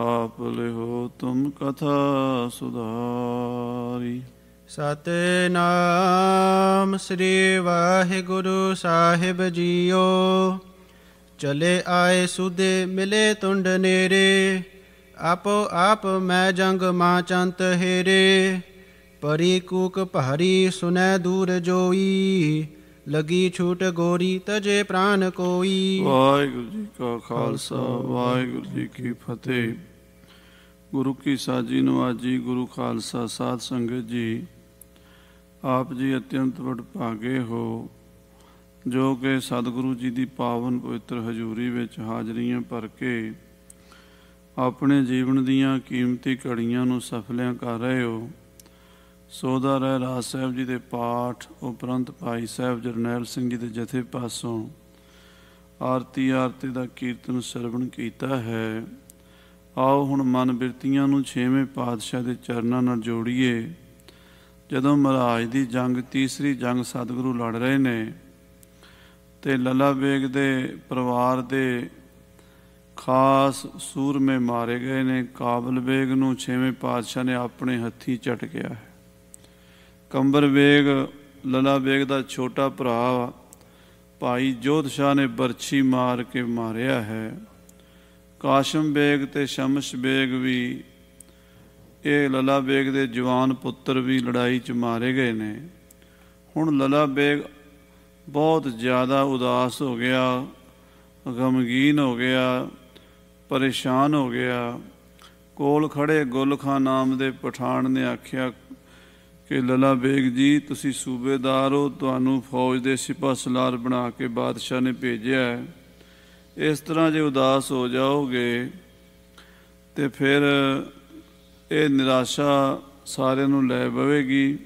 ਆਪ ਲਿਹੋ ਤੁਮ ਕਥਾ ਸੁਧਾਰੀ ਸਤਨਾਮ ਸ੍ਰੀ ਵਾਹਿਗੁਰੂ ਸਾਹਿਬ ਜੀਓ ਚਲੇ ਆਏ ਸੁਦੇ ਮਿਲੇ ਤੁੰਡ ਨੇਰੇ ਆਪੋ ਆਪ ਮੈਂ ਜੰਗ ਮਾ ਚੰਤ ਹੈਰੇ ਪਰੀ ਕੂਕ ਭਾਰੀ ਸੁਨੈ ਦੂਰ ਜੋਈ ਲਗੀ ਛੂਟ ਗੋਰੀ ਤਜੇ ਪ੍ਰਾਨ ਕੋਈ ਵਾਹਿਗੁਰੂ ਜੀ ਕਾ ਖਾਲਸਾ ਵਾਹਿਗੁਰੂ ਜੀ ਕੀ ਫਤਿਹ ਗੁਰੂ ਕੀ ਸਾਜੀ ਨਵਾਜੀ ਗੁਰੂ ਖਾਲਸਾ ਸਾਧ ਸੰਗਤ ਜੀ ਆਪ ਜੀ ਅਤਿਅੰਤ ਭਾਗੇ ਹੋ ਜੋ ਕਿ ਸਤਿਗੁਰੂ ਜੀ ਦੀ ਪਾਵਨ ਪਵਿੱਤਰ ਹਜ਼ੂਰੀ ਵਿੱਚ ਹਾਜ਼ਰੀਆਂ ਭਰ ਕੇ ਆਪਣੇ ਜੀਵਨ ਦੀਆਂ ਕੀਮਤੀ ਘੜੀਆਂ ਨੂੰ ਸਫਲਿਆਂ ਕਰ ਰਹੇ ਹੋ ਸੋਦਾ ਰਹਿ ਰਾਜ ਸਾਹਿਬ ਜੀ ਦੇ ਪਾਠ ਉਪਰੰਤ ਭਾਈ ਸਾਹਿਬ ਜਰਨੈਲ ਸਿੰਘ ਜੀ ਦੇ ਜਥੇ ਪਾਸੋਂ ਆਰਤੀ ਆਰਤੀ ਦਾ ਕੀਰਤਨ ਸਰਵਣ ਕੀਤਾ ਹੈ ਆਓ ਹੁਣ ਮਨ ਬਿਰਤੀਆਂ ਨੂੰ ਛੇਵੇਂ ਪਾਤਸ਼ਾਹ ਦੇ ਚਰਨਾਂ ਨਾਲ ਜੋੜੀਏ ਜਦੋਂ ਮਹਾਰਾਜ ਦੀ ਜੰਗ ਤੀਸਰੀ ਜੰਗ ਸਤਿਗੁਰੂ ਲੜ ਰਹੇ ਨੇ ਤੇ ਲੱਲਾ ਬੇਗ ਦੇ ਪਰਿਵਾਰ ਦੇ ਖਾਸ ਸੂਰਮੇ ਮਾਰੇ ਗਏ ਨੇ ਕਾਬਲ ਬੇਗ ਨੂੰ ਛੇਵੇਂ ਪਾਤਸ਼ਾਹ ਨੇ ਆਪਣੇ ਹੱਥੀ ਝਟਕਿਆ ਹੈ ਕੰਬਰ ਬੇਗ ਲਲਾ ਬੇਗ ਦਾ ਛੋਟਾ ਭਰਾ ਭਾਈ ਜੋਧ ਸ਼ਾਹ ਨੇ ਬਰਛੀ ਮਾਰ ਕੇ ਮਾਰਿਆ ਹੈ ਕਾਸ਼ਮ ਬੇਗ ਤੇ ਸ਼ਮਸ਼ ਬੇਗ ਵੀ ਇਹ ਲਲਾ ਬੇਗ ਦੇ ਜਵਾਨ ਪੁੱਤਰ ਵੀ ਲੜਾਈ 'ਚ ਮਾਰੇ ਗਏ ਨੇ ਹੁਣ ਲਲਾ ਬੇਗ ਬਹੁਤ ਜ਼ਿਆਦਾ ਉਦਾਸ ਹੋ ਗਿਆ ਗਮਗੀਨ ਹੋ ਗਿਆ ਪਰੇਸ਼ਾਨ ਹੋ ਗਿਆ ਕੋਲ ਖੜੇ ਗੁਲਖਾ ਨਾਮ ਦੇ ਪਠਾਨ ਨੇ ਆਖਿਆ ਕਿ ਲਲਾ ਬੇਗ ਜੀ ਤੁਸੀਂ ਸੂਬੇਦਾਰ ਹੋ ਤੁਹਾਨੂੰ ਫੌਜ ਦੇ ਸਿਪਾਹ ਸਲਾਰ ਬਣਾ ਕੇ ਬਾਦਸ਼ਾਹ ਨੇ ਭੇਜਿਆ ਹੈ ਇਸ ਤਰ੍ਹਾਂ ਜੇ ਉਦਾਸ ਹੋ ਜਾਓਗੇ ਤੇ ਫਿਰ ਇਹ ਨਿਰਾਸ਼ਾ ਸਾਰਿਆਂ ਨੂੰ ਲੈ ਬਵੇਗੀ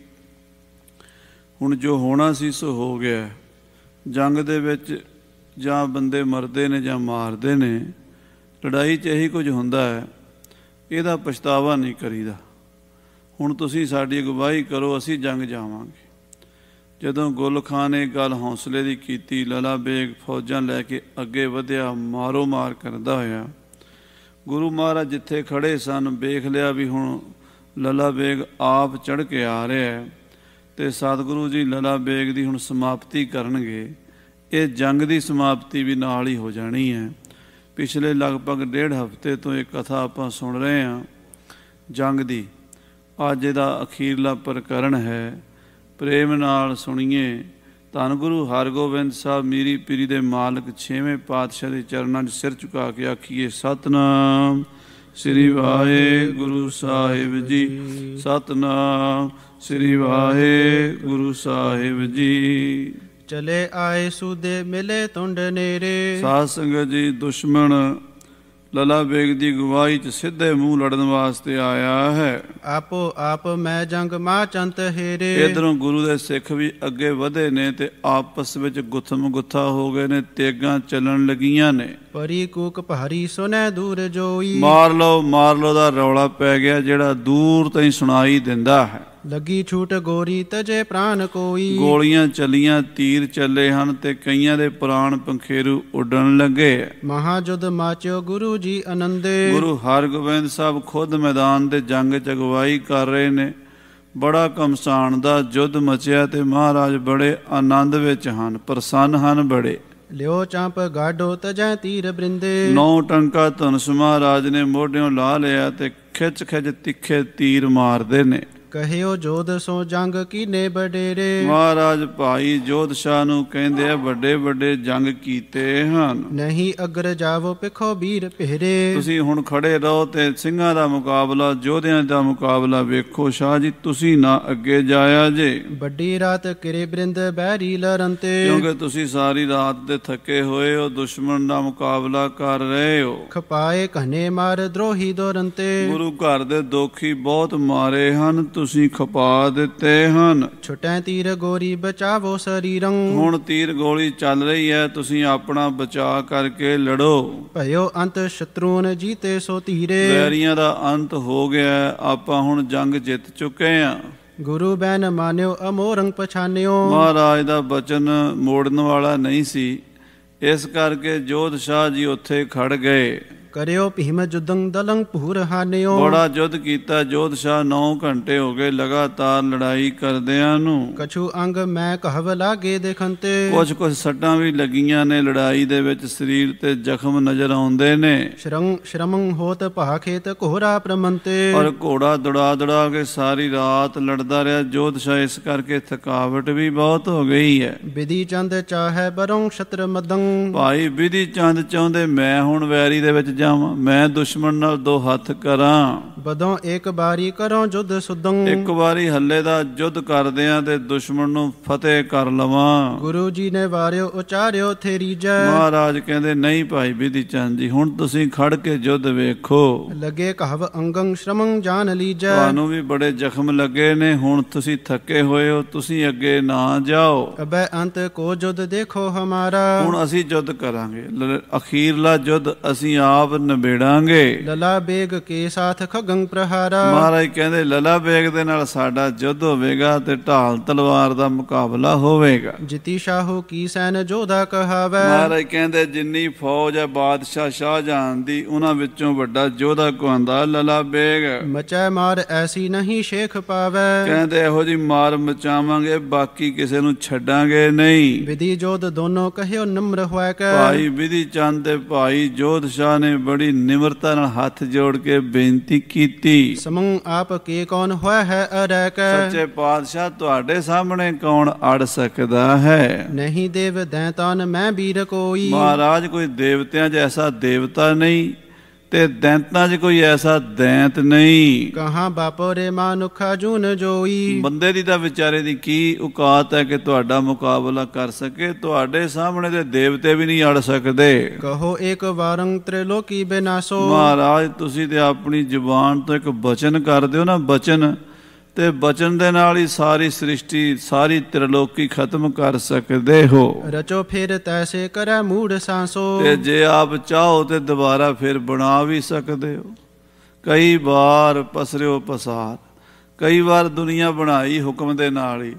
ਹੁਣ ਜੋ ਹੋਣਾ ਸੀ ਸੋ ਹੋ ਗਿਆ ਜੰਗ ਦੇ ਵਿੱਚ ਜਾਂ ਬੰਦੇ ਮਰਦੇ ਨੇ ਜਾਂ ਮਾਰਦੇ ਨੇ ਲੜਾਈ 'ਚ ਇਹੀ ਕੁਝ ਹੁੰਦਾ ਹੈ ਇਹਦਾ ਪਛਤਾਵਾ ਨਹੀਂ ਕਰੀਦਾ ਹੁਣ ਤੁਸੀਂ ਸਾਡੀ ਅਗਵਾਈ ਕਰੋ ਅਸੀਂ ਜੰਗ ਜਾਵਾਂਗੇ ਜਦੋਂ ਗੁਲ ਖਾਨ ਨੇ ਗੱਲ ਹੌਸਲੇ ਦੀ ਕੀਤੀ ਲਲਾ ਬੇਗ ਫੌਜਾਂ ਲੈ ਕੇ ਅੱਗੇ ਵਧਿਆ ਮਾਰੋ ਮਾਰ ਕਰਦਾ ਹੋਇਆ ਗੁਰੂ ਮਹਾਰਾਜ ਜਿੱਥੇ ਖੜੇ ਸਨ ਵੇਖ ਲਿਆ ਵੀ ਹੁਣ ਲਲਾ ਬੇਗ ਆਪ ਚੜ ਕੇ ਆ ਰਿਹਾ ਹੈ ਤੇ ਸਤਿਗੁਰੂ ਜੀ ਲਲਾ ਬੇਗ ਦੀ ਹੁਣ ਸਮਾਪਤੀ ਕਰਨਗੇ ਇਹ ਜੰਗ ਦੀ ਸਮਾਪਤੀ ਵੀ ਨਾਲ ਹੀ ਹੋ ਜਾਣੀ ਹੈ ਪਿਛਲੇ ਲਗਭਗ ਡੇਢ ਹਫ਼ਤੇ ਤੋਂ ਇਹ ਕਥਾ ਆਪਾਂ ਸੁਣ ਰਹੇ ਹਾਂ ਜੰਗ ਦੀ ਅੱਜ ਦਾ ਅਖੀਰਲਾ ਪ੍ਰਕਰਣ ਹੈ ਪ੍ਰੇਮ ਨਾਲ ਸੁਣੀਏ ਧੰਨ ਗੁਰੂ ਹਰਗੋਬਿੰਦ ਸਾਹਿਬ ਮੀਰੀ ਪੀਰੀ ਦੇ ਮਾਲਕ 6ਵੇਂ ਪਾਤਸ਼ਾਹ ਦੇ ਚਰਨਾਂ 'ਚ ਸਿਰ ਝੁਕਾ ਕੇ ਆਖੀਏ ਸਤਨਾਮ ਸ੍ਰੀ ਵਾਹਿਗੁਰੂ ਸਾਹਿਬ ਜੀ ਸਤਨਾਮ ਸ੍ਰੀ ਵਾਹਿਗੁਰੂ ਸਾਹਿਬ ਜੀ ਚਲੇ ਆਏ ਸੂਦੇ ਮਿਲੇ ਤੁੰਡ ਨੇਰੇ ਸਾਧ ਸੰਗਤ ਜੀ ਦੁਸ਼ਮਣ ਲਲਾ ਬੇਗ ਦੀ ਗਵਾਹੀ 'ਚ ਸਿੱਧੇ ਮੂੰਹ ਲੜਨ ਵਾਸਤੇ ਆਇਆ ਹੈ ਆਪੋ ਆਪ ਮੈਂ ਜੰਗ ਮਾ ਚੰਤ ਹੀਰੇ ਇਧਰੋਂ ਗੁਰੂ ਦੇ ਸਿੱਖ ਵੀ ਅੱਗੇ ਵਧੇ ਨੇ ਤੇ ਆਪਸ ਵਿੱਚ ਗੁੱਥਮ ਗੁੱਥਾ ਹੋ ਗਏ ਨੇ ਤੇਗਾ ਚੱਲਣ ਲੱਗੀਆਂ ਨੇ ਪਰੀ ਕੂਕ ਭਾਰੀ ਸੁਨੇ ਦੂਰ ਜੋਈ ਮਾਰ ਲਓ ਮਾਰ ਲਓ ਦਾ ਰੌਲਾ ਪੈ ਗਿਆ ਜਿਹੜਾ ਦੂਰ ਤਾਈਂ ਸੁਣਾਈ ਦਿੰਦਾ ਹੈ ਲੱਗੀ ਛੂਟ ਗੋਰੀ ਤਜੇ ਪ੍ਰਾਨ ਕੋਈ ਗੋਲੀਆਂ ਚਲੀਆਂ ਤੀਰ ਚੱਲੇ ਹਨ ਤੇ ਕਈਆਂ ਦੇ ਪ੍ਰਾਣ ਪੰਖੇਰੂ ਉੱਡਣ ਲੱਗੇ ਮਹਾ ਜੁਦ ਮਾਚਿਓ ਗੁਰੂ ਜੀ ਆਨੰਦੇ ਗੁਰੂ ਹਰਗੋਬਿੰਦ ਸਾਹਿਬ ਖੁਦ ਮੈਦਾਨ ਤੇ ਜੰਗ ਚ ਅਗਵਾਈ ਕਰ ਰਹੇ ਨੇ ਬੜਾ ਕਮਸਾਨ ਦਾ ਜੁਦ ਮਚਿਆ ਤੇ ਮਹਾਰਾਜ ਬੜੇ ਆਨੰਦ ਵਿੱਚ ਹਨ ਪ੍ਰਸੰਨ ਹਨ ਬੜੇ ਲਿਓ ਚਾਂਪ ਗਾਡੋ ਤਜੈ ਤੀਰ ਬ੍ਰਿੰਦੇ ਨੌ ਟੰਕਾ ਤਨਸ ਮਹਾਰਾਜ ਨੇ ਮੋਢਿਓਂ ਲਾ ਲਿਆ ਤੇ ਖਿੱਚ ਖਿੱਚ ਤਿੱਖੇ ਤੀਰ ਮਾਰਦੇ ਨੇ ਕਹਿਓ ਜੋਧ ਸੋ ਜੰਗ ਕੀਨੇ ਬਡੇਰੇ ਮਹਾਰਾਜ ਭਾਈ ਜੋਧ ਸ਼ਾਹ ਨੂੰ ਕਹਿੰਦੇ ਆ ਵੱਡੇ ਵੱਡੇ ਜੰਗ ਕੀਤੇ ਹਨ ਨਹੀਂ ਅਗਰ ਜਾਵੋ ਪਿਖੋ ਵੀਰ ਪਹਿਰੇ ਤੁਸੀਂ ਹੁਣ ਖੜੇ ਰਹੋ ਤੇ ਸਿੰਘਾਂ ਦਾ ਮੁਕਾਬਲਾ ਜੋਧਿਆਂ ਦਾ ਮੁਕਾਬਲਾ ਵੇਖੋ ਸ਼ਾਹ ਜੀ ਤੁਸੀਂ ਨਾ ਅੱਗੇ ਜਾਇਆ ਜੇ ਵੱਡੀ ਰਾਤ ਕਿਰੇ ਬ੍ਰਿੰਦ ਬਹਿਰੀ ਲਰੰਤੇ ਕਿਉਂਕਿ ਤੁਸੀਂ ਸਾਰੀ ਰਾਤ ਦੇ ਥੱਕੇ ਹੋਏ ਹੋ ਦੁਸ਼ਮਣ ਦਾ ਮੁਕਾਬਲਾ ਕਰ ਰਹੇ ਹੋ ਖਪਾਏ ਕਹਨੇ ਮਾਰ ਦਰੋਹੀ ਦੋਰੰਤੇ ਗੁਰੂ ਘਰ ਦੇ ਦੋਖੀ ਬਹੁਤ ਮਾਰੇ ਹਨ ਤੁਸੀਂ ਤੁਸੀਂ ਖਪਾ ਦਿੱਤੇ ਹਨ ਛੁਟੈ ਤੀਰ ਗੋਰੀ ਬਚਾਵੋ ਸਰੀਰੰ ਹੁਣ ਤੀਰ ਗੋਲੀ ਚੱਲ ਰਹੀ ਹੈ ਤੁਸੀਂ ਆਪਣਾ ਬਚਾ ਕਰਕੇ ਲੜੋ ਭਇਓ ਅੰਤ ਸ਼ਤਰੂਨ ਜੀਤੇ ਸੋ ਧੀਰੇ ਵੈਰੀਆਂ ਦਾ ਅੰਤ ਹੋ ਗਿਆ ਆਪਾਂ ਹੁਣ ਜੰਗ ਜਿੱਤ ਚੁੱਕੇ ਆ ਗੁਰੂ ਬੈਨ ਮਾਨਿਓ ਅਮੋਰੰ ਪਛਾਨਿਓ ਮਹਾਰਾਜ ਦਾ ਬਚਨ ਮੋੜਨ ਵਾਲਾ ਨਹੀਂ ਸੀ ਇਸ ਕਰਕੇ ਜੋਧ ਸ਼ਾਹ ਜੀ ਉੱਥੇ ਖੜ ਗਏ ਕਰਿਓ ਭੀਮ ਜੁਦੰ ਦਲੰ ਭੂਰ ਹਾਨਿਓ ਬੜਾ ਜੁਦ ਕੀਤਾ ਜੋਧਸ਼ਾ 9 ਘੰਟੇ ਹੋ ਗਏ ਲਗਾਤਾਰ ਲੜਾਈ ਕਰਦਿਆਂ ਨੂੰ ਕਛੂ ਅੰਗ ਮੈਂ ਕਹਵ ਲਾਗੇ ਦੇਖੰਤੇ ਕੁਝ ਕੁਝ ਸੱਟਾਂ ਵੀ ਲੱਗੀਆਂ ਨੇ ਲੜਾਈ ਦੇ ਵਿੱਚ ਸਰੀਰ ਤੇ ਜ਼ਖਮ ਨਜ਼ਰ ਆਉਂਦੇ ਨੇ ਸ਼ਰੰਗ ਸ਼ਰਮੰ ਹੋਤ ਭਾਖੇਤ ਖੇਤ ਕੋਹਰਾ ਪ੍ਰਮੰਤੇ ਔਰ ਘੋੜਾ ਦੜਾ ਦੜਾ ਕੇ ਸਾਰੀ ਰਾਤ ਲੜਦਾ ਰਿਹਾ ਜੋਧਸ਼ਾ ਇਸ ਕਰਕੇ ਥਕਾਵਟ ਵੀ ਬਹੁਤ ਹੋ ਗਈ ਹੈ ਵਿਧੀ ਚੰਦ ਚਾਹੇ ਬਰੋਂ ਛਤਰ ਮਦੰ ਭਾਈ ਵਿਧੀ ਚੰਦ ਚਾਹੁੰਦੇ ਮੈਂ ਹੁਣ ਵੈਰੀ ਦੇ ਵਿੱਚ ਜਾਵਾਂ ਮੈਂ ਦੁਸ਼ਮਣ ਨਾਲ ਦੋ ਹੱਥ ਕਰਾਂ ਬਦੋਂ ਇੱਕ ਵਾਰੀ ਕਰੋ ਜੁੱਧ ਸੁਦੰ ਇੱਕ ਵਾਰੀ ਹੱਲੇ ਦਾ ਜੁੱਧ ਕਰਦੇ ਤੇ ਦੁਸ਼ਮਣ ਨੂੰ ਫਤਿਹ ਕਰ ਲਵਾਂ ਗੁਰੂ ਜੀ ਨੇ ਵਾਰਿਓ ਉਚਾਰਿਓ ਥੇਰੀ ਜੈ ਮਹਾਰਾਜ ਕਹਿੰਦੇ ਨਹੀਂ ਭਾਈ ਬੀਦੀ ਚੰਦ ਜੀ ਹੁਣ ਤੁਸੀਂ ਖੜ ਕੇ ਜੁੱਧ ਵੇਖੋ ਲਗੇ ਕਹਵ ਅੰਗੰ ਸ਼ਰਮੰ ਜਾਣ ਲੀਜੈ ਤੁਹਾਨੂੰ ਵੀ ਬੜੇ ਜ਼ਖਮ ਲੱਗੇ ਨੇ ਹੁਣ ਤੁਸੀਂ ਥੱਕੇ ਹੋਏ ਹੋ ਤੁਸੀਂ ਅੱਗੇ ਨਾ ਜਾਓ ਅਬੈ ਅੰਤ ਕੋ ਜੁੱਧ ਦੇਖੋ ਹਮਾਰਾ ਹੁਣ ਅਸੀਂ ਜੁੱਧ ਕਰਾਂਗੇ ਅਖੀਰਲਾ ਜੁੱਧ ਅਸੀਂ ਆਪ ਨਿਬੇੜਾਂਗੇ ਲਲਾ ਬੇਗ ਕੇ ਸਾਥ ਖਗੰ ਪ੍ਰਹਾਰਾ ਮਹਾਰਾਜ ਕਹਿੰਦੇ ਲਲਾ ਬੇਗ ਦੇ ਨਾਲ ਸਾਡਾ ਜੁੱਧ ਹੋਵੇਗਾ ਤੇ ਢਾਲ ਤਲਵਾਰ ਦਾ ਮੁਕਾਬਲਾ ਹੋਵੇਗਾ ਜਿਤੀ ਸ਼ਾਹੋ ਕੀ ਸੈਨ ਜੋਧਾ ਕਹਾਵੇ ਮਹਾਰਾਜ ਕਹਿੰਦੇ ਜਿੰਨੀ ਫੌਜ ਹੈ ਬਾਦਸ਼ਾਹ ਸ਼ਾਹਜਹਾਨ ਦੀ ਉਹਨਾਂ ਵਿੱਚੋਂ ਵੱਡਾ ਜੋਧਾ ਕੋਹੰਦਾ ਲਲਾ ਬੇਗ ਮਚੈ ਮਾਰ ਐਸੀ ਨਹੀਂ ਸ਼ੇਖ ਪਾਵੇ ਕਹਿੰਦੇ ਇਹੋ ਜੀ ਮਾਰ ਮਚਾਵਾਂਗੇ ਬਾਕੀ ਕਿਸੇ ਨੂੰ ਛੱਡਾਂਗੇ ਨਹੀਂ ਵਿਧੀ ਜੋਧ ਦੋਨੋਂ ਕਹਿਓ ਨਮਰ ਹੋਇ ਕੈ ਭਾਈ ਵਿਧੀ ਚੰਦ ਦੇ ਭਾਈ ਜੋਧ ਸ਼ਾਹ ਨੇ ਬੜੀ ਨਿਮਰਤਾ ਨਾਲ ਹੱਥ ਜੋੜ ਕੇ ਬੇਨਤੀ ਕੀਤੀ ਸਮੰ ਆਪ ਕੇ ਕੌਣ ਹੋਇ ਹੈ ਅਰੇ ਕੈ ਸੱਚੇ ਪਾਤਸ਼ਾਹ ਤੁਹਾਡੇ ਸਾਹਮਣੇ ਕੌਣ ਅੜ ਸਕਦਾ ਹੈ ਨਹੀਂ ਦੇਵ ਦੈਤਾਨ ਮੈਂ ਵੀਰ ਕੋਈ ਮਹਾਰਾਜ ਕੋਈ ਦੇਵਤਿਆਂ ਜੈਸਾ ਦੇਵਤਾ ਨਹੀਂ ਤੇ ਦੈਂਤਾਂ 'ਚ ਕੋਈ ਐਸਾ ਦੈਂਤ ਨਹੀਂ ਕਹਾ ਬਾਪੋ ਰੇ ਮਾਨੁਖਾ ਜੂਨ ਜੋਈ ਬੰਦੇ ਦੀ ਤਾਂ ਵਿਚਾਰੇ ਦੀ ਕੀ ਔਕਾਤ ਹੈ ਕਿ ਤੁਹਾਡਾ ਮੁਕਾਬਲਾ ਕਰ ਸਕੇ ਤੁਹਾਡੇ ਸਾਹਮਣੇ ਦੇ ਦੇਵਤੇ ਵੀ ਨਹੀਂ ਅੜ ਸਕਦੇ ਕਹੋ ਇੱਕ ਵਾਰੰ ਤ੍ਰਿਲੋਕੀ ਬਿਨਾਸੋ ਮਹਾਰਾਜ ਤੁਸੀਂ ਤੇ ਆਪਣੀ ਜ਼ੁਬਾਨ ਤੋਂ ਇੱਕ ਬਚਨ ਕਰਦੇ ਹੋ ਨਾ ਬਚਨ ਤੇ ਬਚਨ ਦੇ ਨਾਲ ਹੀ ਸਾਰੀ ਸ੍ਰਿਸ਼ਟੀ ਸਾਰੀ ਤ੍ਰਿਲੋਕੀ ਖਤਮ ਕਰ ਸਕਦੇ ਹੋ ਰਚੋ ਫਿਰ ਤੈਸੇ ਕਰੈ ਮੂੜ ਸਾਸੋ ਤੇ ਜੇ ਆਪ ਚਾਹੋ ਤੇ ਦੁਬਾਰਾ ਫਿਰ ਬਣਾ ਵੀ ਸਕਦੇ ਹੋ ਕਈ ਵਾਰ ਪਸਰਿਓ ਪਸਾਰ ਕਈ ਵਾਰ ਦੁਨੀਆ ਬਣਾਈ ਹੁਕਮ ਦੇ ਨਾਲ ਹੀ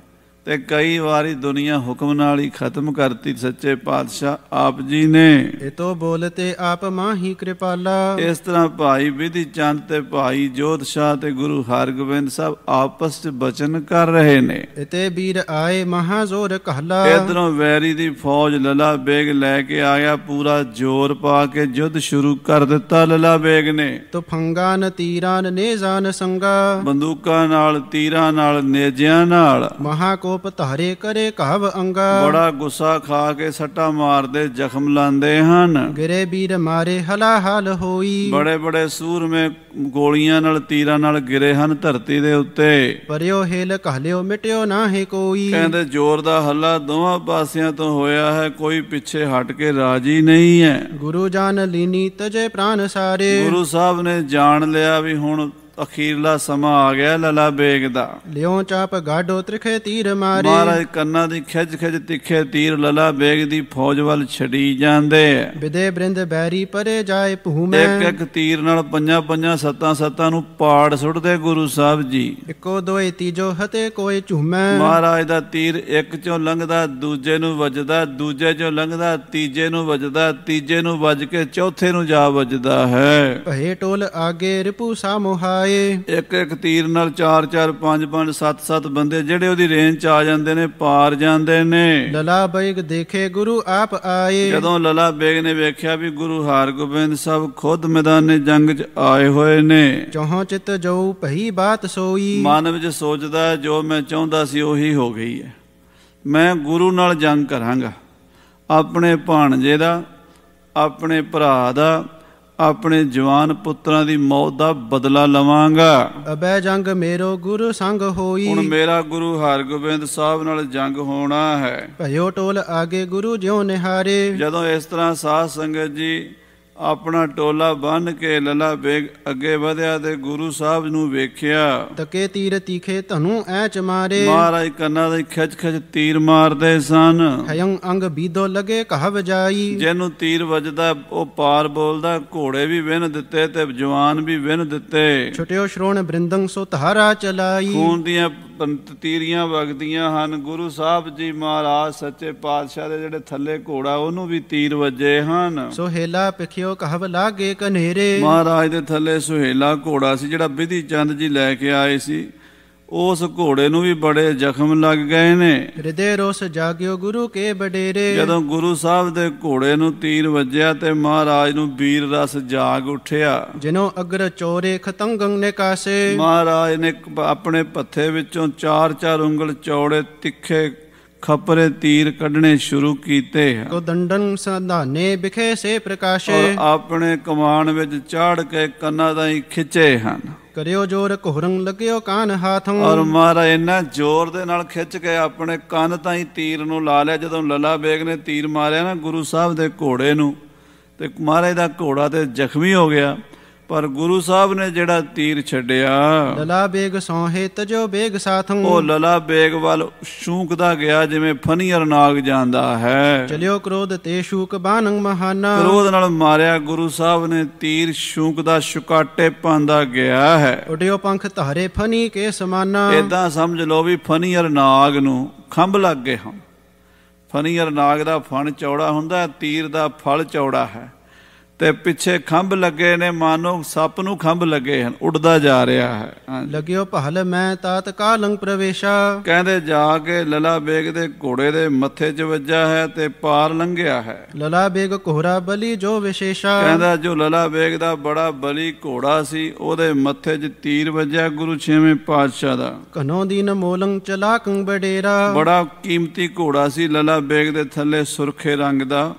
ਤੇ ਕਈ ਵਾਰੀ ਦੁਨੀਆ ਹੁਕਮ ਨਾਲ ਹੀ ਖਤਮ ਕਰਤੀ ਸੱਚੇ ਪਾਤਸ਼ਾਹ ਆਪ ਜੀ ਨੇ ਇਤੋ ਬੋਲਤੇ ਆਪ ਮਾਹੀ ਕਿਰਪਾਲਾ ਇਸ ਤਰ੍ਹਾਂ ਭਾਈ ਵਿਧੀ ਚੰਦ ਤੇ ਭਾਈ ਜੋਤ ਸ਼ਾਹ ਤੇ ਗੁਰੂ ਹਰਗੋਬਿੰਦ ਸਾਹਿਬ ਆਪਸ ਵਿੱਚ ਬਚਨ ਕਰ ਰਹੇ ਨੇ ਇਤੇ ਵੀਰ ਆਏ ਮਹਾ ਜ਼ੋਰ ਕਹਲਾ ਇਧਰੋਂ ਵੈਰੀ ਦੀ ਫੌਜ ਲਲਾ ਬੇਗ ਲੈ ਕੇ ਆਇਆ ਪੂਰਾ ਜ਼ੋਰ ਪਾ ਕੇ ਜੁੱਧ ਸ਼ੁਰੂ ਕਰ ਦਿੱਤਾ ਲਲਾ ਬੇਗ ਨੇ ਤੋ ਫੰਗਾ ਨ ਤੀਰਾਂ ਨੇ ਜਾਨ ਸੰਗਾ ਬੰਦੂਕਾਂ ਨਾਲ ਤੀਰਾਂ ਨਾਲ ਨੇਜਿਆਂ ਨਾਲ ਮਹਾ ਕੋ ਰੂਪ ਧਾਰੇ ਕਰੇ ਘਾਵ ਅੰਗਾ ਬੜਾ ਗੁੱਸਾ ਖਾ ਕੇ ਸੱਟਾ ਮਾਰਦੇ ਜ਼ਖਮ ਲਾਂਦੇ ਹਨ ਗਰੇ ਵੀਰ ਮਾਰੇ ਹਲਾ ਹਲ ਹੋਈ ਬੜੇ ਬੜੇ ਸੂਰਮੇ ਗੋਲੀਆਂ ਨਾਲ ਤੀਰਾਂ ਨਾਲ ਗਿਰੇ ਹਨ ਧਰਤੀ ਦੇ ਉੱਤੇ ਪਰਿਓ ਹੇਲ ਕਹਲਿਓ ਮਿਟਿਓ ਨਾ ਹੈ ਕੋਈ ਕਹਿੰਦੇ ਜ਼ੋਰ ਦਾ ਹੱਲਾ ਦੋਵਾਂ ਪਾਸਿਆਂ ਤੋਂ ਹੋਇਆ ਹੈ ਕੋਈ ਪਿੱਛੇ ਹਟ ਕੇ ਰਾਜੀ ਨਹੀਂ ਹੈ ਗੁਰੂ ਜਾਨ ਲੀਨੀ ਤਜੇ ਪ੍ਰਾਨ ਸਾਰੇ ਗੁਰੂ ਸਾਹਿਬ ਨੇ ਜਾਣ ਲਿਆ ਵੀ ਹੁਣ ਅਖੀਰਲਾ ਸਮਾਂ ਆ ਗਿਆ ਲਲਾ ਬੇਗ ਦਾ ਲਿਓ ਚਾਪ ਗਾਡੋ ਤ੍ਰਿਖੇ ਤੀਰ ਮਾਰੇ ਮਹਾਰਾਜ ਕੰਨਾਂ ਦੀ ਖਿੱਚ ਖਿੱਚ ਤਿੱਖੇ ਤੀਰ ਲਲਾ ਬੇਗ ਦੀ ਫੌਜ ਵੱਲ ਛੜੀ ਜਾਂਦੇ ਵਿਦੇ ਬ੍ਰਿੰਦ ਬੈਰੀ ਪਰੇ ਜਾਏ ਭੂਮੈ ਇੱਕ ਇੱਕ ਤੀਰ ਨਾਲ ਪੰਜਾਂ ਪੰਜਾਂ ਸੱਤਾਂ ਸੱਤਾਂ ਨੂੰ ਪਾੜ ਸੁੱਟਦੇ ਗੁਰੂ ਸਾਹਿਬ ਜੀ ਇੱਕੋ ਦੋਏ ਤੀਜੋ ਹਤੇ ਕੋਈ ਝੂਮੈ ਮਹਾਰਾਜ ਦਾ ਤੀਰ ਇੱਕ ਚੋਂ ਲੰਘਦਾ ਦੂਜੇ ਨੂੰ ਵੱਜਦਾ ਦੂਜੇ ਚੋਂ ਲੰਘਦਾ ਤੀਜੇ ਨੂੰ ਵੱਜਦਾ ਤੀਜੇ ਨੂੰ ਵੱਜ ਕੇ ਚੌਥੇ ਨੂੰ ਜਾ ਵੱਜਦਾ ਹੈ ਭਏ ਟੋਲ ਆਗੇ ਰਿਪੂ ਸਾਮੋਹਾ ਆਏ ਇੱਕ ਇੱਕ ਤੀਰ ਨਾਲ 4 4 5 5 7 7 ਬੰਦੇ ਜਿਹੜੇ ਉਹਦੀ ਰੇਂਜ ਚ ਆ ਜਾਂਦੇ ਨੇ ਪਾਰ ਜਾਂਦੇ ਨੇ ਲਲਾ ਬੇਗ ਦੇਖੇ ਗੁਰੂ ਆਪ ਆਏ ਜਦੋਂ ਲਲਾ ਬੇਗ ਨੇ ਵੇਖਿਆ ਵੀ ਗੁਰੂ ਹਰਗੋਬਿੰਦ ਸਾਹਿਬ ਖੁਦ ਮੈਦਾਨੇ ਜੰਗ ਚ ਆਏ ਹੋਏ ਨੇ ਚੋਹ ਚਿਤ ਜੋ ਭਈ ਬਾਤ ਸੋਈ ਮਨ ਵਿੱਚ ਸੋਚਦਾ ਜੋ ਮੈਂ ਚਾਹੁੰਦਾ ਸੀ ਉਹੀ ਹੋ ਗਈ ਹੈ ਮੈਂ ਗੁਰੂ ਨਾਲ ਜੰਗ ਕਰਾਂਗਾ ਆਪਣੇ ਭਾਣਜੇ ਦਾ ਆਪਣੇ ਭਰਾ ਦਾ ਆਪਣੇ ਜਵਾਨ ਪੁੱਤਰਾਂ ਦੀ ਮੌਤ ਦਾ ਬਦਲਾ ਲਵਾਂਗਾ ਅਬੈ ਜੰਗ ਮੇਰੋ ਗੁਰੂ ਸੰਗ ਹੋਈ ਹੁਣ ਮੇਰਾ ਗੁਰੂ ਹਰਗੋਬਿੰਦ ਸਾਹਿਬ ਨਾਲ ਜੰਗ ਹੋਣਾ ਹੈ ਭਇਓ ਟੋਲ ਆਗੇ ਗੁਰੂ ਜਿਉ ਨਿਹਾਰੇ ਜਦੋਂ ਇਸ ਤਰ੍ਹਾਂ ਸਾਧ ਸੰਗਤ ਜੀ ਆਪਣਾ ਟੋਲਾ ਬੰਨ ਕੇ ਲਲਾ ਬੇਗ ਅੱਗੇ ਵਧਿਆ ਤੇ ਗੁਰੂ ਸਾਹਿਬ ਨੂੰ ਵੇਖਿਆ ਤਕੇ ਤੀਰ ਤੀਖੇ ਧਨੂ ਐ ਚਮਾਰੇ ਮਹਾਰਾਜ ਕੰਨਾਂ ਦੇ ਖਿੱਚ ਖਿੱਚ ਤੀਰ ਮਾਰਦੇ ਸਨ ਹਯੰ ਅੰਗ ਬੀਦੋ ਲਗੇ ਕਹਵ ਵਜਾਈ ਜਿਹਨੂੰ ਤੀਰ ਵੱਜਦਾ ਉਹ ਪਾਰ ਬੋਲਦਾ ਘੋੜੇ ਵੀ ਵਿੰਨ ਦਿੱਤੇ ਤੇ ਜਵਾਨ ਵੀ ਵਿੰਨ ਦਿੱਤੇ ਛਟਿਓ ਸ਼੍ਰੋਣ ਬ੍ਰਿੰਦੰ ਸੋ ਤਹਾਰਾ ਚਲਾਈ ਖੂਨ ਦੀਆਂ ਤੀਰੀਆਂ ਵਗਦੀਆਂ ਹਨ ਗੁਰੂ ਸਾਹਿਬ ਜੀ ਮਹਾਰਾਜ ਸੱਚੇ ਪਾਤਸ਼ਾਹ ਦੇ ਜਿਹੜੇ ਥੱਲੇ ਘੋੜਾ ਉਹਨੂੰ ਵੀ ਤੀਰ ਵੱਜੇ ਹਨ ਸੋ ਹੇਲਾ ਜਿਉ ਕਹਵ ਲਾਗੇ ਕਨੇਰੇ ਮਹਾਰਾਜ ਦੇ ਥੱਲੇ ਸੁਹੇਲਾ ਘੋੜਾ ਸੀ ਜਿਹੜਾ ਬਿਧੀ ਚੰਦ ਜੀ ਲੈ ਕੇ ਆਏ ਸੀ ਉਸ ਘੋੜੇ ਨੂੰ ਵੀ ਬੜੇ ਜ਼ਖਮ ਲੱਗ ਗਏ ਨੇ ਹਿਰਦੇ ਰੋਸ ਜਾਗਿਓ ਗੁਰੂ ਕੇ ਬਡੇਰੇ ਜਦੋਂ ਗੁਰੂ ਸਾਹਿਬ ਦੇ ਘੋੜੇ ਨੂੰ ਤੀਰ ਵੱਜਿਆ ਤੇ ਮਹਾਰਾਜ ਨੂੰ ਵੀਰ ਰਸ ਜਾਗ ਉੱਠਿਆ ਜਿਨੋਂ ਅਗਰ ਚੋਰੇ ਖਤੰਗੰ ਨੇ ਕਾਸੇ ਮਹਾਰਾਜ ਨੇ ਆਪਣੇ ਪੱਥੇ ਵਿੱਚੋਂ ਚਾਰ ਚਾਰ ਉਂਗਲ ਚੌੜੇ ਤਿੱਖੇ ਖਪਰੇ ਤੀਰ ਕੱਢਣੇ ਸ਼ੁਰੂ ਕੀਤੇ ਦੰਡਨ ਸੰਧਾਨੇ ਵਿਖੇ ਸੇ ਪ੍ਰਕਾਸ਼ੇ ਔਰ ਆਪਣੇ ਕਮਾਨ ਵਿੱਚ ਚਾੜ ਕੇ ਕੰਨਾਂ ਹੀ ਖਿੱਚੇ ਹਨ ਕਰਿਓ ਜੋਰ ਕੋਹਰੰ ਲਗਿਓ ਕਾਨ ਹਾਥੋਂ ਔਰ ਮਾਰਾ ਇੰਨਾ ਜ਼ੋਰ ਦੇ ਨਾਲ ਖਿੱਚ ਕੇ ਆਪਣੇ ਕੰਨ ਤਾਈਂ ਤੀਰ ਨੂੰ ਲਾ ਲਿਆ ਜਦੋਂ ਲੱਲਾ ਬੇਗ ਨੇ ਤੀਰ ਮਾਰਿਆ ਨਾ ਗੁਰੂ ਸਾਹਿਬ ਦੇ ਘੋੜੇ ਨੂੰ ਤੇ ਮਹਾਰਾਜ ਦਾ ਘੋੜਾ ਤੇ ਜ਼ਖਮੀ ਹੋ ਗਿਆ ਪਰ ਗੁਰੂ ਸਾਹਿਬ ਨੇ ਜਿਹੜਾ ਤੀਰ ਛੱਡਿਆ ਲਲਾ ਬੇਗ ਸੋਹੇ ਤਜੋ ਬੇਗ ਸਾਥੋਂ ਉਹ ਲਲਾ ਬੇਗ ਵੱਲ ਸ਼ੂਕਦਾ ਗਿਆ ਜਿਵੇਂ ਫਨੀਰ ਨਾਗ ਜਾਂਦਾ ਹੈ ਚਲਿਓ ਕ੍ਰੋਧ ਤੇ ਸ਼ੂਕ ਬਾਨੰ ਮਹਾਨਾ ਕ੍ਰੋਧ ਨਾਲ ਮਾਰਿਆ ਗੁਰੂ ਸਾਹਿਬ ਨੇ ਤੀਰ ਸ਼ੂਕਦਾ ਸ਼ੁਕਾਟੇ ਪਾਉਂਦਾ ਗਿਆ ਹੈ ਉਡਿਓ ਪੰਖ ਧਾਰੇ ਫਨੀ ਕੇ ਸਮਾਨਾ ਇਦਾਂ ਸਮਝ ਲਓ ਵੀ ਫਨੀਰ ਨਾਗ ਨੂੰ ਖੰਭ ਲੱਗ ਗਏ ਹਨ ਫਨੀਰ ਨਾਗ ਦਾ ਫਣ ਚੌੜਾ ਹੁੰਦਾ ਤੀਰ ਦਾ ਫਲ ਚੌੜਾ ਹੈ ਤੇ ਪਿੱਛੇ ਖੰਭ ਲੱਗੇ ਨੇ ਮਾਨੋ ਸੱਪ ਨੂੰ ਖੰਭ ਲੱਗੇ ਹਨ ਉੱਡਦਾ ਜਾ ਰਿਹਾ ਹੈ ਲੱਗਿਓ ਭਲ ਮੈਂ ਤਾਤ ਲੰਗ ਪ੍ਰਵੇਸ਼ਾ ਕਹਿੰਦੇ ਜਾ ਕੇ ਲਲਾ ਬੇਗ ਦੇ ਘੋੜੇ ਦੇ ਮੱਥੇ 'ਚ ਵੱਜਾ ਹੈ ਤੇ ਪਾਰ ਲੰਘਿਆ ਹੈ ਲਲਾ ਬੇਗ ਘੋੜਾ ਬਲੀ ਜੋ ਵਿਸ਼ੇਸ਼ਾ ਕਹਿੰਦਾ ਜੋ ਲਲਾ ਬੇਗ ਦਾ ਬੜਾ ਬਲੀ ਘੋੜਾ ਸੀ ਉਹਦੇ ਮੱਥੇ 'ਚ ਤੀਰ ਵੱਜਿਆ ਗੁਰੂ ਛੇਵੇਂ ਪਾਤਸ਼ਾਹ ਦਾ ਕਨੋ ਦੀਨ ਮੋਲੰਗ ਚਲਾਕੰ ਬਡੇਰਾ ਬੜਾ ਕੀਮਤੀ ਘੋੜਾ ਸੀ ਲਲਾ ਬੇਗ ਦੇ ਥੱਲੇ ਸੁਰਖੇ ਰੰਗ ਦਾ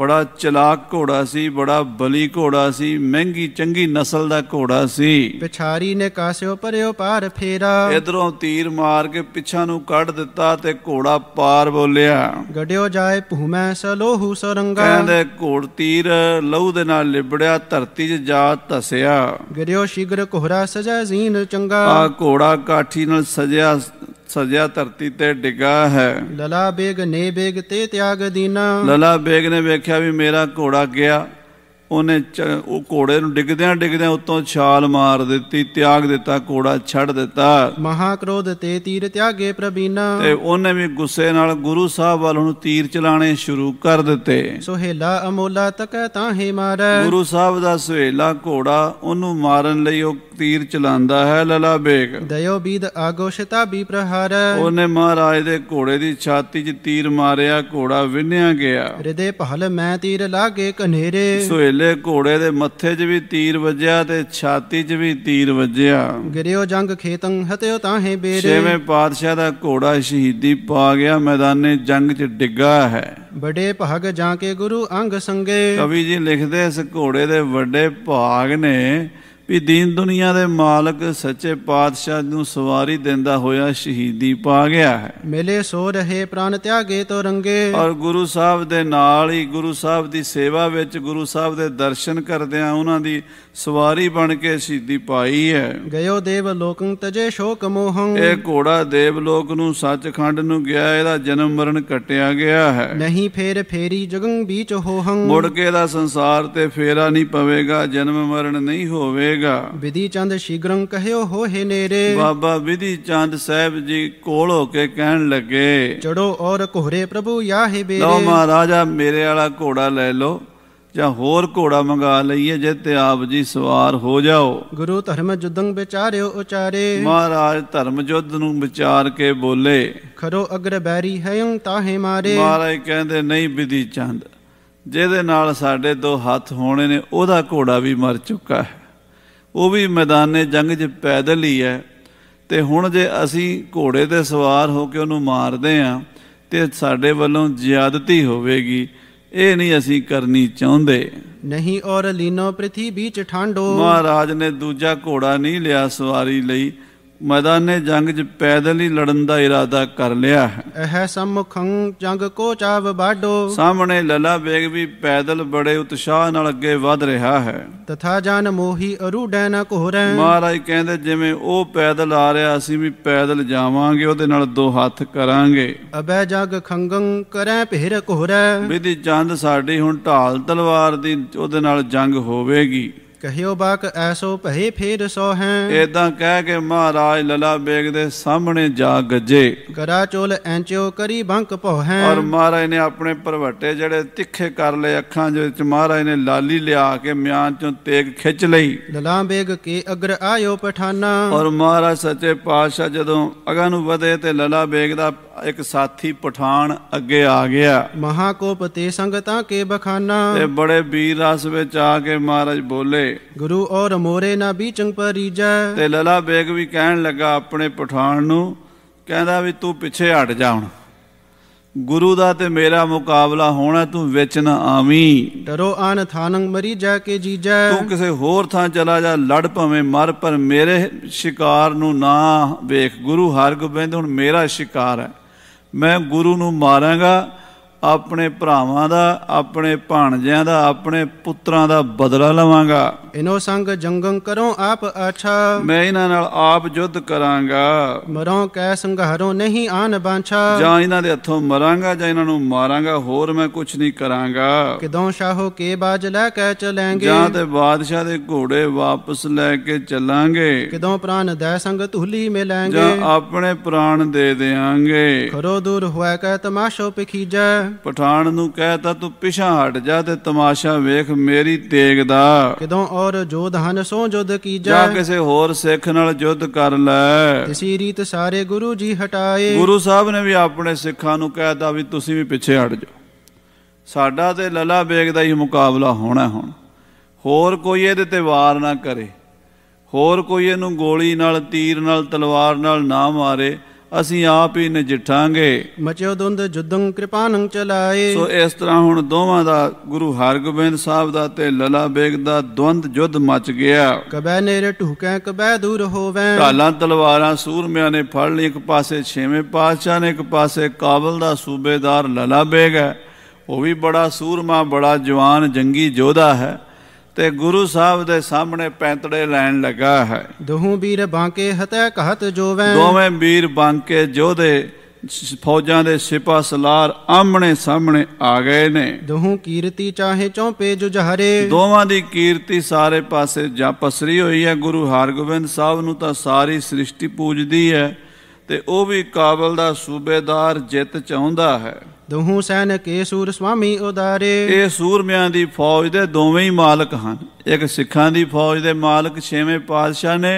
ਬੜਾ ਚਲਾਕ ਘੋੜਾ ਸੀ ਬੜਾ ਬਲੀ ਘੋੜਾ ਸੀ ਮਹਿੰਗੀ ਚੰਗੀ ਨਸਲ ਦਾ ਘੋੜਾ ਸੀ ਪਿਛਾਰੀ ਨੇ ਕਾਸਿਓ ਪਰਿਓ ਪਾਰ ਫੇਰਾ ਇਧਰੋਂ ਤੀਰ ਮਾਰ ਕੇ ਪਿੱਛਾ ਨੂੰ ਕੱਢ ਦਿੱਤਾ ਤੇ ਘੋੜਾ ਪਾਰ ਬੋਲਿਆ ਗੱਡਿਓ ਜਾਏ ਭੂਮੈ ਸਲੋਹੂ ਸਰੰਗਾ ਕਹਿੰਦੇ ਘੋੜ ਤੀਰ ਲਹੂ ਦੇ ਨਾਲ ਲਿਬੜਿਆ ਧਰਤੀ 'ਚ ਜਾ ਧਸਿਆ ਗਿਰਿਓ ਸ਼ੀਗਰ ਕੋਹਰਾ ਸਜਾ ਜ਼ੀਨ ਚੰਗਾ ਆ ਘੋੜਾ ਕਾਠੀ ਨਾਲ ਸਜਿਆ ਸਜਿਆ ਧਰਤੀ ਤੇ ਡਿਗਾ ਹੈ ਲਲਾ ਬੇਗ ਨੇ ਬੇਗ ਤੇ ਤਿਆਗ ਦੀਨਾ ਲਲਾ ਬੇਗ ਨੇ ਵੇਖਿਆ ਵੀ ਮੇਰਾ ਘੋੜਾ ਗਿਆ ਉਹਨੇ ਉਹ ਘੋੜੇ ਨੂੰ ਡਿੱਗਦਿਆਂ ਡਿੱਗਦਿਆਂ ਉੱਤੋਂ ਛਾਲ ਮਾਰ ਦਿੱਤੀ ਤਿਆਗ ਦਿੱਤਾ ਘੋੜਾ ਛੱਡ ਦਿੱਤਾ ਕ੍ਰੋਧ ਤੇ ਤੀਰ ਤਿਆਗੇ ਪ੍ਰਬੀਨਾ ਤੇ ਉਹਨੇ ਵੀ ਗੁੱਸੇ ਨਾਲ ਗੁਰੂ ਸਾਹਿਬ ਵੱਲ ਨੂੰ ਤੀਰ ਚਲਾਣੇ ਸ਼ੁਰੂ ਕਰ ਦਿੱਤੇ ਸੁਹੇਲਾ ਅਮੋਲਾ ਤੱਕ ਤਾਂ ਹੀ ਮਾਰ ਗੁਰੂ ਸਾਹਿਬ ਦਾ ਸੁਹੇਲਾ ਘੋੜਾ ਉਹਨੂੰ ਮਾਰਨ ਲਈ ਉਹ ਤੀਰ ਚਲਾਉਂਦਾ ਹੈ ਲਲਾ ਬੇਗ ਦਇਓ ਬੀਦ ਆਗੋਸ਼ਤਾ ਵੀ ਪ੍ਰਹਾਰ ਉਹਨੇ ਮਹਾਰਾਜ ਦੇ ਘੋੜੇ ਦੀ ਛਾਤੀ 'ਚ ਤੀਰ ਮਾਰਿਆ ਘੋੜਾ ਵਿੰਨਿਆ ਗਿਆ ਹਿਰਦੇ ਭਲ ਮੈਂ ਤੀਰ ਲਾਗੇ ਕਨੇਰੇ ਸੁਹੇਲਾ ਢਿੱਲੇ ਘੋੜੇ ਦੇ ਮੱਥੇ 'ਚ ਵੀ ਤੀਰ ਵੱਜਿਆ ਤੇ ਛਾਤੀ 'ਚ ਵੀ ਤੀਰ ਵੱਜਿਆ ਗਿਰਿਓ ਜੰਗ ਖੇਤੰ ਹਤਿਓ ਤਾਹੇ ਬੇਰੇ ਛੇਵੇਂ ਪਾਤਸ਼ਾਹ ਦਾ ਘੋੜਾ ਸ਼ਹੀਦੀ ਪਾ ਗਿਆ ਮੈਦਾਨੇ ਜੰਗ 'ਚ ਡਿੱਗਾ ਹੈ ਬੜੇ ਭਾਗ ਜਾ ਕੇ ਗੁਰੂ ਅੰਗ ਸੰਗੇ ਕਵੀ ਜੀ ਲਿਖਦੇ ਇਸ ਘੋੜੇ ਦੇ ਵੱਡੇ ਭਾਗ ਨੇ ਵੀ ਦੀਨ ਦੁਨੀਆ ਦੇ ਮਾਲਕ ਸੱਚੇ ਪਾਤਸ਼ਾਹ ਨੂੰ ਸਵਾਰੀ ਦਿੰਦਾ ਹੋਇਆ ਸ਼ਹੀਦੀ ਪਾ ਗਿਆ ਹੈ ਮਿਲੇ ਸੋ ਰਹੇ ਪ੍ਰਾਨ ਤਿਆਗੇ ਤੋ ਰੰਗੇ ਔਰ ਗੁਰੂ ਸਾਹਿਬ ਦੇ ਨਾਲ ਹੀ ਗੁਰੂ ਸਾਹਿਬ ਦੀ ਸੇਵਾ ਵਿੱਚ ਗੁਰੂ ਸਾਹਿਬ ਦੇ ਦਰਸ਼ਨ ਕਰਦਿਆਂ ਉਹਨਾਂ ਦੀ ਸਵਾਰੀ ਬਣ ਕੇ ਸ਼ਹੀਦੀ ਪਾਈ ਹੈ ਗਇਓ ਦੇਵ ਲੋਕੰ ਤਜੇ ਸ਼ੋਕ ਮੋਹੰ ਇਹ ਘੋੜਾ ਦੇਵ ਲੋਕ ਨੂੰ ਸੱਚਖੰਡ ਨੂੰ ਗਿਆ ਇਹਦਾ ਜਨਮ ਮਰਨ ਕਟਿਆ ਗਿਆ ਹੈ ਨਹੀਂ ਫੇਰ ਫੇਰੀ ਜਗੰ ਵਿੱਚ ਹੋਹੰ ਮੁੜ ਕੇ ਦਾ ਸੰਸਾਰ ਤੇ ਫੇਰਾ ਨਹੀਂ ਪਵੇਗਾ ਜਨਮ ਮਰਨ ਨਹੀਂ ਹੋਵੇਗਾ ਕਰੇਗਾ ਵਿਧੀ ਚੰਦ ਸ਼ੀਗਰੰ ਕਹਿਓ ਹੋ ਹੈ ਨੇਰੇ ਬਾਬਾ ਵਿਧੀ ਚੰਦ ਸਾਹਿਬ ਜੀ ਕੋਲ ਹੋ ਕੇ ਕਹਿਣ ਲੱਗੇ ਚੜੋ ਔਰ ਘੋਰੇ ਪ੍ਰਭੂ ਯਾਹੇ ਬੇਰੇ ਲਓ ਮਹਾਰਾਜਾ ਮੇਰੇ ਵਾਲਾ ਘੋੜਾ ਲੈ ਲਓ ਜਾਂ ਹੋਰ ਘੋੜਾ ਮੰਗਾ ਲਈਏ ਜੇ ਤੇ ਆਪ ਜੀ ਸਵਾਰ ਹੋ ਜਾਓ ਗੁਰੂ ਧਰਮ ਜੁਦੰ ਵਿਚਾਰਿਓ ਉਚਾਰੇ ਮਹਾਰਾਜ ਧਰਮ ਜੁਦ ਨੂੰ ਵਿਚਾਰ ਕੇ ਬੋਲੇ ਖਰੋ ਅਗਰ ਬੈਰੀ ਹੈਉ ਤਾਹੇ ਮਾਰੇ ਮਹਾਰਾਜ ਕਹਿੰਦੇ ਨਹੀਂ ਵਿਧੀ ਚੰਦ ਜਿਹਦੇ ਨਾਲ ਸਾਡੇ ਦੋ ਹੱਥ ਹੋਣੇ ਨੇ ਉਹਦਾ ਘੋੜਾ ਵੀ ਮਰ ਚੁੱਕਾ ਹੈ ਉਹ ਵੀ ਮੈਦਾਨੇ ਜੰਗ 'ਚ ਪੈਦਲ ਹੀ ਹੈ ਤੇ ਹੁਣ ਜੇ ਅਸੀਂ ਘੋੜੇ ਤੇ ਸਵਾਰ ਹੋ ਕੇ ਉਹਨੂੰ ਮਾਰਦੇ ਆ ਤੇ ਸਾਡੇ ਵੱਲੋਂ ਜ਼ਿਆਦਤੀ ਹੋਵੇਗੀ ਇਹ ਨਹੀਂ ਅਸੀਂ ਕਰਨੀ ਚਾਹੁੰਦੇ ਨਹੀਂ ਔਰ ਲੀਨੋ ਪ੍ਰਥੀ ਵਿੱਚ ਠਾਂਡੋ ਮਹਾਰਾਜ ਨੇ ਦੂਜਾ ਘੋੜਾ ਨਹੀਂ ਲਿਆ ਸਵਾਰੀ ਲਈ ਮੈਦਾਨੇ ਜੰਗ 'ਚ ਪੈਦਲ ਹੀ ਲੜਨ ਦਾ ਇਰਾਦਾ ਕਰ ਲਿਆ ਹੈ ਇਹ ਸਮਖੰ ਜੰਗ ਕੋ ਚਾਵ ਬਾਡੋ ਸਾਹਮਣੇ ਲਲਾ ਬੇਗ ਵੀ ਪੈਦਲ ਬੜੇ ਉਤਸ਼ਾਹ ਨਾਲ ਅੱਗੇ ਵਧ ਰਿਹਾ ਹੈ ਤਥਾ ਜਨ ਮੋਹੀ ਅਰੂਡੈ ਨ ਕੋਰੈ ਮਹਾਰਾਜ ਕਹਿੰਦੇ ਜਿਵੇਂ ਉਹ ਪੈਦਲ ਆ ਰਿਹਾ ਅਸੀਂ ਵੀ ਪੈਦਲ ਜਾਵਾਂਗੇ ਉਹਦੇ ਨਾਲ ਦੋ ਹੱਥ ਕਰਾਂਗੇ ਅਬੈ ਜਗ ਖੰਗੰ ਕਰੈ ਭੇਰ ਕੋਰੈ ਵਿਧੀ ਚੰਦ ਸਾਡੀ ਹੁਣ ਢਾਲ ਤਲਵਾਰ ਦੀ ਉਹਦੇ ਨਾਲ ਜੰਗ ਹੋਵੇਗੀ ਕਹਿਓ ਬਾਕ ਐਸੋ ਭਏ ਫੇਰ ਸੋ ਹੈ ਇਦਾਂ ਕਹਿ ਕੇ ਮਹਾਰਾਜ ਲਲਾ ਬੇਗ ਦੇ ਸਾਹਮਣੇ ਜਾ ਗੱਜੇ ਕਰਾ ਚੋਲ ਐਂਚਿਓ ਕਰੀ ਬੰਕ ਭੋ ਹੈ ਔਰ ਮਹਾਰਾਜ ਨੇ ਆਪਣੇ ਪਰਵਟੇ ਜਿਹੜੇ ਤਿੱਖੇ ਕਰ ਲਏ ਅੱਖਾਂ ਦੇ ਵਿੱਚ ਮਹਾਰਾਜ ਨੇ ਲਾਲੀ ਲਿਆ ਕੇ ਮਿਆਂ ਚੋਂ ਤੇਗ ਖਿੱਚ ਲਈ ਲਲਾ ਬੇਗ ਕੇ ਅਗਰ ਆਇਓ ਪਠਾਨਾ ਔਰ ਮਹਾਰਾਜ ਸੱਚੇ ਪਾਤਸ਼ਾਹ ਜਦੋਂ ਅਗਾ ਨੂੰ ਵਧੇ ਤੇ ਲਲਾ ਬੇਗ ਦਾ ਇੱਕ ਸਾਥੀ ਪਠਾਨ ਅੱਗੇ ਆ ਗਿਆ ਮਹਾ ਕੋਪ ਤੇ ਸੰਗਤਾਂ ਕੇ ਬਖਾਨਾ ਤੇ ਬੜੇ ਵੀਰ ਰਸ ਵਿੱਚ ਆ ਕੇ ਮਹਾਰਾਜ ਬੋਲੇ ਗੁਰੂ ਔਰ ਮੋਰੇ ਨਾ ਚੰਗ ਪਰੀਜੈ ਤੇ ਲਲਾ ਬੇਗ ਵੀ ਕਹਿਣ ਲੱਗਾ ਆਪਣੇ ਪਠਾਨ ਨੂੰ ਕਹਿੰਦਾ ਵੀ ਤੂੰ ਪਿੱਛੇ ਹਟ ਜਾ ਹੁਣ ਗੁਰੂ ਦਾ ਤੇ ਮੇਰਾ ਮੁਕਾਬਲਾ ਹੋਣਾ ਤੂੰ ਵਿੱਚ ਨਾ ਆਵੀਂ ਡਰੋ ਆਨ ਥਾਨੰ ਮਰੀ ਜਾ ਕੇ ਜੀਜੈ ਤੂੰ ਕਿਸੇ ਹੋਰ ਥਾਂ ਚਲਾ ਜਾ ਲੜ ਭਵੇਂ ਮਰ ਪਰ ਮੇਰੇ ਸ਼ਿਕਾਰ ਨੂੰ ਨਾ ਵੇਖ ਗੁਰੂ ਹਰਗੋਬਿੰਦ ਹੁਣ ਮੇਰਾ ਸ਼ਿਕਾਰ ਹੈ ਮੈਂ ਗੁਰੂ ਨੂੰ ਮਾਰਾਂਗਾ ਆਪਣੇ ਭਰਾਵਾਂ ਦਾ ਆਪਣੇ ਭਾਣਜਿਆਂ ਦਾ ਆਪਣੇ ਪੁੱਤਰਾਂ ਦਾ ਬਦਲਾ ਲਵਾਂਗਾ ਇਨੋ ਸੰਗ ਜੰਗੰ ਕਰੋ ਆਪ ਆਛਾ ਮੈਂ ਇਹਨਾਂ ਨਾਲ ਆਪ ਜੁੱਧ ਕਰਾਂਗਾ ਮਰੋਂ ਕੈ ਸੰਘਾਰੋਂ ਨਹੀਂ ਆਨ ਬਾਂਛਾ ਜਾਂ ਇਹਨਾਂ ਦੇ ਹੱਥੋਂ ਮਰਾਂਗਾ ਜਾਂ ਇਹਨਾਂ ਨੂੰ ਮਾਰਾਂਗਾ ਹੋਰ ਮੈਂ ਕੁਝ ਨਹੀਂ ਕਰਾਂਗਾ ਕਿਦੋਂ ਸ਼ਾਹੋ ਕੇ ਬਾਜ ਲੈ ਕੇ ਚਲਾਂਗੇ ਜਾਂ ਤੇ ਬਾਦਸ਼ਾਹ ਦੇ ਘੋੜੇ ਵਾਪਸ ਲੈ ਕੇ ਚਲਾਂਗੇ ਕਿਦੋਂ ਪ੍ਰਾਨ ਦੇ ਸੰਗ ਧੁਲੀ ਮਿਲਾਂਗੇ ਜਾਂ ਆਪਣੇ ਪ੍ਰਾਨ ਦੇ ਦੇਾਂਗੇ ਖਰੋ ਦੂਰ ਹੋਇ ਕੈ ਤਮਾਸ਼ੋ ਪਖੀਜੈ ਪਠਾਨ ਨੂੰ ਕਹਿਤਾ ਤੂੰ ਪਿਛਾ ਹਟ ਜਾ ਤੇ ਤਮਾਸ਼ਾ ਵੇਖ ਮੇਰੀ ਤੇਗ ਦਾ ਕਿਦੋਂ ਔਰ ਜੋਧ ਹਨ ਸੋ ਜੁਧ ਕੀ ਜਾ ਕਿਸੇ ਹੋਰ ਸਿੱਖ ਨਾਲ ਜੁਧ ਕਰ ਲੈ ਤਿਸੀ ਰੀਤ ਸਾਰੇ ਗੁਰੂ ਜੀ ਹਟਾਏ ਗੁਰੂ ਸਾਹਿਬ ਨੇ ਵੀ ਆਪਣੇ ਸਿੱਖਾਂ ਨੂੰ ਕਹਿਤਾ ਵੀ ਤੁਸੀਂ ਵੀ ਪਿੱਛੇ ਹਟ ਜਾ ਸਾਡਾ ਤੇ ਲਲਾ ਬੇਗ ਦਾ ਹੀ ਮੁਕਾਬਲਾ ਹੋਣਾ ਹੁਣ ਹੋਰ ਕੋਈ ਇਹਦੇ ਤੇ ਵਾਰ ਨਾ ਕਰੇ ਹੋਰ ਕੋਈ ਇਹਨੂੰ ਗੋਲੀ ਨਾਲ ਤੀਰ ਨਾਲ ਤਲਵਾਰ ਨਾਲ ਨਾ ਮਾਰੇ ਅਸੀਂ ਆਪ ਹੀ ਨਜਿਠਾਂਗੇ ਮਚਿਓ ਦੁੰਦ ਜੁਦੰ ਕਿਰਪਾਨੰ ਚਲਾਏ ਸੋ ਇਸ ਤਰ੍ਹਾਂ ਹੁਣ ਦੋਵਾਂ ਦਾ ਗੁਰੂ ਹਰਗੋਬਿੰਦ ਸਾਹਿਬ ਦਾ ਤੇ ਲਲਾ ਬੇਗ ਦਾ ਦੁੰਦ ਜੁਦ ਮਚ ਗਿਆ ਕਬੈ ਨੇਰੇ ਢੁਕੈ ਕਬੈ ਦੂਰ ਹੋਵੈ ਢਾਲਾਂ ਤਲਵਾਰਾਂ ਸੂਰਮਿਆਂ ਨੇ ਫੜ ਲਈ ਇੱਕ ਪਾਸੇ ਛੇਵੇਂ ਪਾਤਸ਼ਾਹ ਨੇ ਇੱਕ ਪਾਸੇ ਕਾਬਲ ਦਾ ਸੂਬੇਦਾਰ ਲਲਾ ਬੇਗ ਹੈ ਉਹ ਵੀ ਬੜਾ ਸੂਰਮਾ ਬੜਾ ਜਵਾਨ ਜੰਗੀ ਯੋਧਾ ਹੈ ਤੇ ਗੁਰੂ ਸਾਹਿਬ ਦੇ ਸਾਹਮਣੇ ਪੈਂਤੜੇ ਲੈਣ ਲੱਗਾ ਹੈ ਦੋਹੂ ਵੀਰ ਬਾਂਕੇ ਹਤੈ ਕਹਤ ਜੋਵੇਂ ਦੋਵੇਂ ਵੀਰ ਬਾਂਕੇ ਜੋਧੇ ਫੌਜਾਂ ਦੇ ਸਿਪਾ ਸਲਾਰ ਆਮਣੇ ਸਾਹਮਣੇ ਆ ਗਏ ਨੇ ਦੋਹੂ ਕੀਰਤੀ ਚਾਹੇ ਚੌਪੇ ਜੁਝਾਰੇ ਦੋਵਾਂ ਦੀ ਕੀਰਤੀ ਸਾਰੇ ਪਾਸੇ ਜਾ ਪਸਰੀ ਹੋਈ ਹੈ ਗੁਰੂ ਹਰਗੋਬਿੰਦ ਸਾਹਿਬ ਨੂੰ ਤਾਂ ਸਾਰੀ ਸ੍ਰਿਸ਼ਟੀ ਪੂਜਦੀ ਹੈ ਤੇ ਉਹ ਵੀ ਕਾਬਲ ਦਾ ਸੂਬੇਦਾਰ ਜਿੱਤ ਚਾਹੁੰਦਾ ਹੈ ਦੋਹੂ ਸੈਨਿਕ ਇਹ ਸੂਰ ਸੁਆਮੀ ਉਦਾਰੇ ਇਹ ਸੂਰਮਿਆਂ ਦੀ ਫੌਜ ਦੇ ਦੋਵੇਂ ਹੀ ਮਾਲਕ ਹਨ ਇੱਕ ਸਿੱਖਾਂ ਦੀ ਫੌਜ ਦੇ ਮਾਲਕ ਛੇਵੇਂ ਪਾਤਸ਼ਾਹ ਨੇ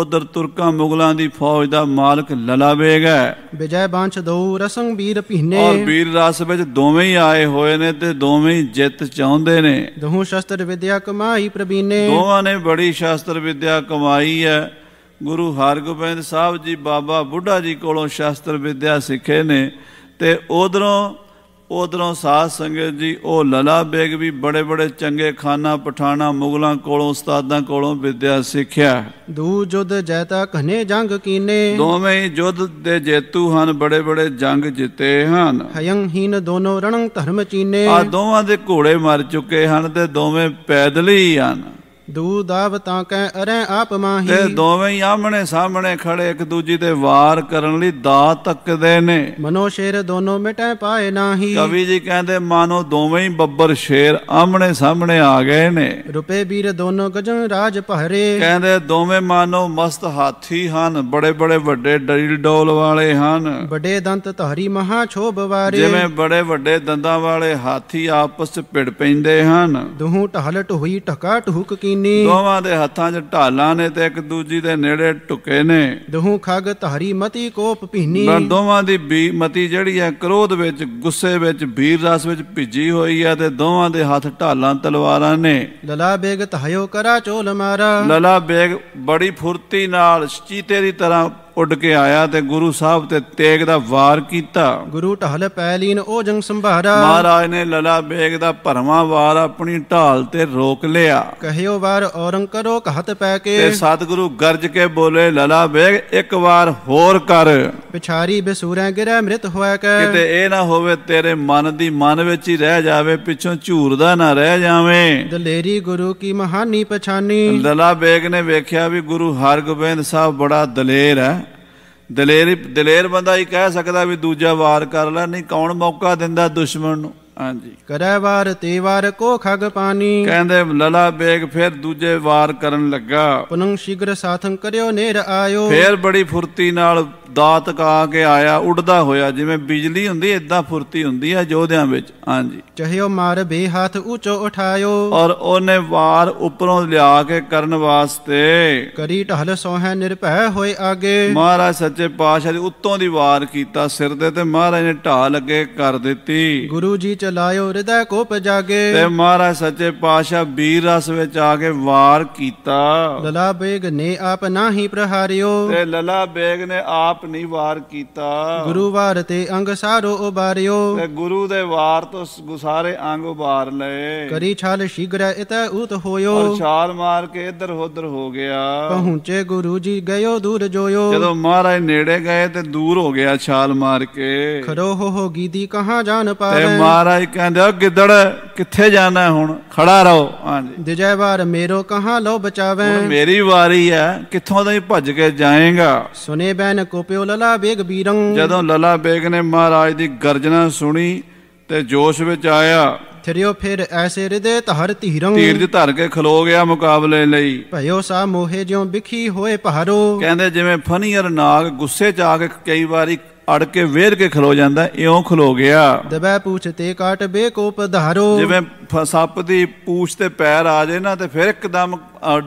ਉਧਰ ਤੁਰਕਾਂ ਮੁਗਲਾਂ ਦੀ ਫੌਜ ਦਾ ਮਾਲਕ ਲਲਾ ਬੇਗ ਹੈ ਵਿਜੈ ਬਾਂਛ ਦੋ ਰਸੰਗ ਵੀਰ ਭੀਨੇ ਔਰ ਵੀਰ ਰਸ ਵਿੱਚ ਦੋਵੇਂ ਹੀ ਆਏ ਹੋਏ ਨੇ ਤੇ ਦੋਵੇਂ ਹੀ ਜਿੱਤ ਚਾਹੁੰਦੇ ਨੇ ਦੋਹੂ ਸ਼ਸਤਰ ਵਿਦਿਆ ਕਮਾਈ ਪ੍ਰਬੀਨੇ ਦੋਵਾਂ ਨੇ ਬੜੀ ਸ਼ਸਤਰ ਵਿਦਿਆ ਕਮਾਈ ਹੈ ਗੁਰੂ ਹਰਗੋਬਿੰਦ ਸਾਹਿਬ ਜੀ ਬਾਬਾ ਬੁੱਢਾ ਜੀ ਕੋਲੋਂ ਸ਼ਾਸਤਰ ਵਿਦਿਆ ਸਿੱਖੇ ਨੇ ਤੇ ਉਧਰੋਂ ਉਧਰੋਂ ਸਾਧ ਸੰਗਤ ਜੀ ਉਹ ਲਲਾ ਬੇਗ ਵੀ ਬੜੇ ਬੜੇ ਚੰਗੇ ਖਾਨਾ ਪਠਾਣਾ ਮੁਗਲਾਂ ਕੋਲੋਂ ਉਸਤਾਦਾਂ ਕੋਲੋਂ ਵਿਦਿਆ ਸਿੱਖਿਆ ਦੂ ਜੁਦ ਜੈਤਾ ਘਨੇ ਜੰਗ ਕੀਨੇ ਦੋਵੇਂ ਹੀ ਜੁਦ ਦੇ ਜੇਤੂ ਹਨ ਬੜੇ ਬੜੇ ਜੰਗ ਜਿੱਤੇ ਹਨ ਹਯੰਗ ਹੀਨ ਦੋਨੋਂ ਰਣੰ ਧਰਮ ਚੀਨੇ ਆ ਦੋਵਾਂ ਦੇ ਘੋੜੇ ਮਰ ਚੁੱਕੇ ਹਨ ਤੇ ਦੋਵੇਂ ਪੈਦਲ ਹੀ ਹਨ ਦੂ ਦਾਵ ਤਾਂ ਕਹਿ ਅਰੇ ਆਪ ਮਾਹੀ ਤੇ ਦੋਵੇਂ ਹੀ ਆਮਣੇ ਸਾਹਮਣੇ ਖੜੇ ਇੱਕ ਦੂਜੀ ਤੇ ਵਾਰ ਕਰਨ ਲਈ ਦਾ ਤੱਕਦੇ ਨੇ ਮਨੋ ਸ਼ੇਰ ਦੋਨੋਂ ਮਿਟੇ ਪਾਏ ਨਾਹੀ ਕਵੀ ਜੀ ਕਹਿੰਦੇ ਮਾਨੋ ਦੋਵੇਂ ਹੀ ਬੱਬਰ ਸ਼ੇਰ ਆਮਣੇ ਸਾਹਮਣੇ ਆ ਗਏ ਨੇ ਰੁਪੇ ਵੀਰ ਦੋਨੋਂ ਗਜਨ ਰਾਜ ਭਰੇ ਕਹਿੰਦੇ ਦੋਵੇਂ ਮਾਨੋ ਮਸਤ ਹਾਥੀ ਹਨ ਬੜੇ ਬੜੇ ਵੱਡੇ ਡਰੀਲ ਡੋਲ ਵਾਲੇ ਹਨ ਵੱਡੇ ਦੰਤ ਧਾਰੀ ਮਹਾ ਛੋਬ ਵਾਰੇ ਜਿਵੇਂ ਬੜੇ ਵੱਡੇ ਦੰਦਾਂ ਵਾਲੇ ਹਾਥੀ ਆਪਸ ਵਿੱਚ ਭਿੜ ਪੈਂਦੇ ਹਨ ਦੂਹ ਟਹਲਟ ਹੋਈ ਢਕਾ ਢੁਕ ਕੀ ਕੀਨੀ ਦੋਵਾਂ ਦੇ ਹੱਥਾਂ 'ਚ ਢਾਲਾਂ ਨੇ ਤੇ ਇੱਕ ਦੂਜੀ ਦੇ ਨੇੜੇ ਟੁਕੇ ਨੇ ਦਹੂ ਖਗ ਧਾਰੀ ਮਤੀ ਕੋਪ ਭੀਨੀ ਦੋਵਾਂ ਦੀ ਮਤੀ ਜਿਹੜੀ ਹੈ ਕ੍ਰੋਧ ਵਿੱਚ ਗੁੱਸੇ ਵਿੱਚ ਵੀਰ ਰਸ ਵਿੱਚ ਭਿੱਜੀ ਹੋਈ ਹੈ ਤੇ ਦੋਵਾਂ ਦੇ ਹੱਥ ਢਾਲਾਂ ਤਲਵਾਰਾਂ ਨੇ ਲਲਾ ਬੇਗ ਤਹਯੋ ਕਰਾ ਚੋਲ ਮਾਰਾ ਲਲਾ ਬੇਗ ਬੜੀ ਫੁਰਤੀ ਨਾਲ ਚੀਤੇ ਦੀ ਤਰ੍ਹਾਂ ਉੱਡ ਕੇ ਆਇਆ ਤੇ ਗੁਰੂ ਸਾਹਿਬ ਤੇ ਤੇਗ ਦਾ ਵਾਰ ਕੀਤਾ ਗੁਰੂ ਢਾਲ ਪੈ ਲੀਨ ਉਹ ਜੰਗ ਸੰਭਾਰਾ ਮਹਾਰਾਜ ਨੇ ਲਲਾ ਬੇਗ ਦਾ ਭਰਮਾ ਵਾਰ ਆਪਣੀ ਢਾਲ ਤੇ ਰੋਕ ਲਿਆ ਕਹਿਓ ਵਾਰ ਔਰੰਗ ਕਰੋ ਕਹਤ ਪੈ ਕੇ ਤੇ ਸਤਿਗੁਰੂ ਗਰਜ ਕੇ ਬੋਲੇ ਲਲਾ ਬੇਗ ਇੱਕ ਵਾਰ ਹੋਰ ਕਰ ਪਿਛਾਰੀ ਬਸੂਰੇ ਗਿਰੇ ਮ੍ਰਿਤ ਹੋਇਆ ਕੇ ਕਿਤੇ ਇਹ ਨਾ ਹੋਵੇ ਤੇਰੇ ਮਨ ਦੀ ਮਨ ਵਿੱਚ ਹੀ ਰਹਿ ਜਾਵੇ ਪਿੱਛੋਂ ਝੂਰਦਾ ਨਾ ਰਹਿ ਜਾਵੇਂ ਦਲੇਰੀ ਗੁਰੂ ਕੀ ਮਹਾਨੀ ਪਛਾਨੀ ਲਲਾ ਬੇਗ ਨੇ ਵੇਖਿਆ ਵੀ ਗੁਰੂ ਹਰਗੋਬਿੰਦ ਸਾਹਿਬ ਬੜਾ ਦਲੇਰ ਹੈ ਦਲੇਰ ਦਲੇਰ ਬੰਦਾ ਹੀ ਕਹਿ ਸਕਦਾ ਵੀ ਦੂਜਾ ਵਾਰ ਕਰ ਲੈ ਨਹੀਂ ਕੌਣ ਮੌਕਾ ਦਿੰਦਾ ਦੁਸ਼ਮਣ ਨੂੰ ਹਾਂਜੀ ਕਰੈ ਵਾਰ ਤੇ ਵਾਰ ਕੋ ਖਗ ਪਾਣੀ ਕਹਿੰਦੇ ਲਲਾ ਬੇਗ ਫਿਰ ਦੂਜੇ ਵਾਰ ਕਰਨ ਲੱਗਾ ਪੁਨੰ ਸ਼ੀਗਰ ਸਾਥੰ ਕਰਿਓ ਨੇਰ ਆਇਓ ਫਿਰ ਬੜੀ ਫੁਰਤੀ ਨਾਲ ਦਾਤ ਕਾ ਕੇ ਆਇਆ ਉੱਡਦਾ ਹੋਇਆ ਜਿਵੇਂ ਬਿਜਲੀ ਹੁੰਦੀ ਇਦਾਂ ਫੁਰਤੀ ਹੁੰਦੀ ਹੈ ਜੋਧਿਆਂ ਵਿੱਚ ਹਾਂਜੀ ਚਹਿਓ ਮਾਰ ਬੇ ਹੱਥ ਉੱਚੋ ਉਠਾਇਓ ਔਰ ਉਹਨੇ ਵਾਰ ਉੱਪਰੋਂ ਲਿਆ ਕੇ ਕਰਨ ਵਾਸਤੇ ਕਰੀ ਢਲ ਸੋਹੈ ਨਿਰਭੈ ਹੋਏ ਆਗੇ ਮਹਾਰਾਜ ਸੱਚੇ ਪਾਤਸ਼ਾਹ ਦੀ ਉੱਤੋਂ ਦੀ ਵਾਰ ਕੀਤਾ ਸਿਰ ਦੇ ਤੇ ਮਹਾਰਾਜ ਨੇ ਢਾਲ ਅੱਗੇ ਕਰ ਦਿੱਤੀ ਗੁਰੂ ਜੀ ਚ ਲਾਇਓ ਹਿਰਦੈ ਕੋਪ ਜਾਗੇ ਤੇ ਮਹਾਰਾਜ ਸੱਚੇ ਪਾਤਸ਼ਾਹ ਵੀਰ ਰਸ ਵਿੱਚ ਆ ਕੇ ਵਾਰ ਕੀਤਾ ਲਲਾ ਬੇਗ ਨੇ ਆਪ ਨਾਹੀ ਪ੍ਰਹਾਰਿਓ ਤੇ ਲਲਾ ਬੇਗ ਨੇ ਆਪ ਨਹੀਂ ਵਾਰ ਕੀਤਾ ਗੁਰੂ ਵਾਰ ਤੇ ਅੰਗ ਸਾਰੋ ਉਬਾਰਿਓ ਤੇ ਗੁਰੂ ਦੇ ਵਾਰ ਤੋਂ ਸਾਰੇ ਅੰਗ ਉਬਾਰ ਲਏ ਕਰੀ ਛਾਲ ਸ਼ੀਗਰ ਇਤੈ ਉਤ ਹੋਇਓ ਔਰ ਛਾਲ ਮਾਰ ਕੇ ਇਧਰ ਉਧਰ ਹੋ ਗਿਆ ਪਹੁੰਚੇ ਗੁਰੂ ਜੀ ਗਇਓ ਦੂਰ ਜੋਇਓ ਜਦੋਂ ਮਹਾਰਾਜ ਨੇੜੇ ਗਏ ਤੇ ਦੂਰ ਹੋ ਗਿਆ ਛਾਲ ਮਾਰ ਕੇ ਖਰੋ ਹੋ ਹੋ ਗੀਦੀ ਕਹਾਂ ਜਾਣ ਪਾਵੇ ਤੇ ਮਹਾਰਾਜ ਮਹਾਰਾਜ ਕਹਿੰਦੇ ਆ ਗਿੱਦੜ ਕਿੱਥੇ ਜਾਣਾ ਹੁਣ ਖੜਾ ਰਹੋ ਹਾਂਜੀ ਦਿਜੈ ਵਾਰ ਮੇਰੋ ਕਹਾ ਲੋ ਬਚਾਵੇਂ ਮੇਰੀ ਵਾਰੀ ਆ ਕਿੱਥੋਂ ਦਾ ਹੀ ਭੱਜ ਕੇ ਜਾਏਗਾ ਸੁਨੇ ਬੈਨ ਕੋਪਿਓ ਲਲਾ ਬੇਗ ਬੀਰੰ ਜਦੋਂ ਲਲਾ ਬੇਗ ਨੇ ਮਹਾਰਾਜ ਦੀ ਗਰਜਣਾ ਸੁਣੀ ਤੇ ਜੋਸ਼ ਵਿੱਚ ਆਇਆ ਥਿਰਿਓ ਫਿਰ ਐਸੇ ਰਿਦੇ ਤਹਰ ਧੀਰੰ ਤੀਰਜ ਧਰ ਕੇ ਖਲੋ ਗਿਆ ਮੁਕਾਬਲੇ ਲਈ ਭਇਓ ਸਾ ਮੋਹੇ ਜਿਉ ਬਿਖੀ ਹੋਏ ਪਹਾਰੋ ਕਹਿੰਦੇ ਜਿਵੇਂ ਫਨੀਅਰ ਨਾਗ ਗੁੱਸੇ ਚ ਆ ਕੇ ਕਈ ਵਾਰੀ ਅੜ ਕੇ ਵੇਰ ਕੇ ਖਲੋ ਜਾਂਦਾ ਇਉਂ ਖਲੋ ਗਿਆ ਦਬੈ ਪੂਛ ਤੇ ਕਾਟ ਬੇਕੋਪ ਧਾਰੋ ਜਿਵੇਂ ਸੱਪ ਦੀ ਪੂਛ ਤੇ ਪੈਰ ਆ ਜੇ ਨਾ ਤੇ ਫਿਰ ਇੱਕਦਮ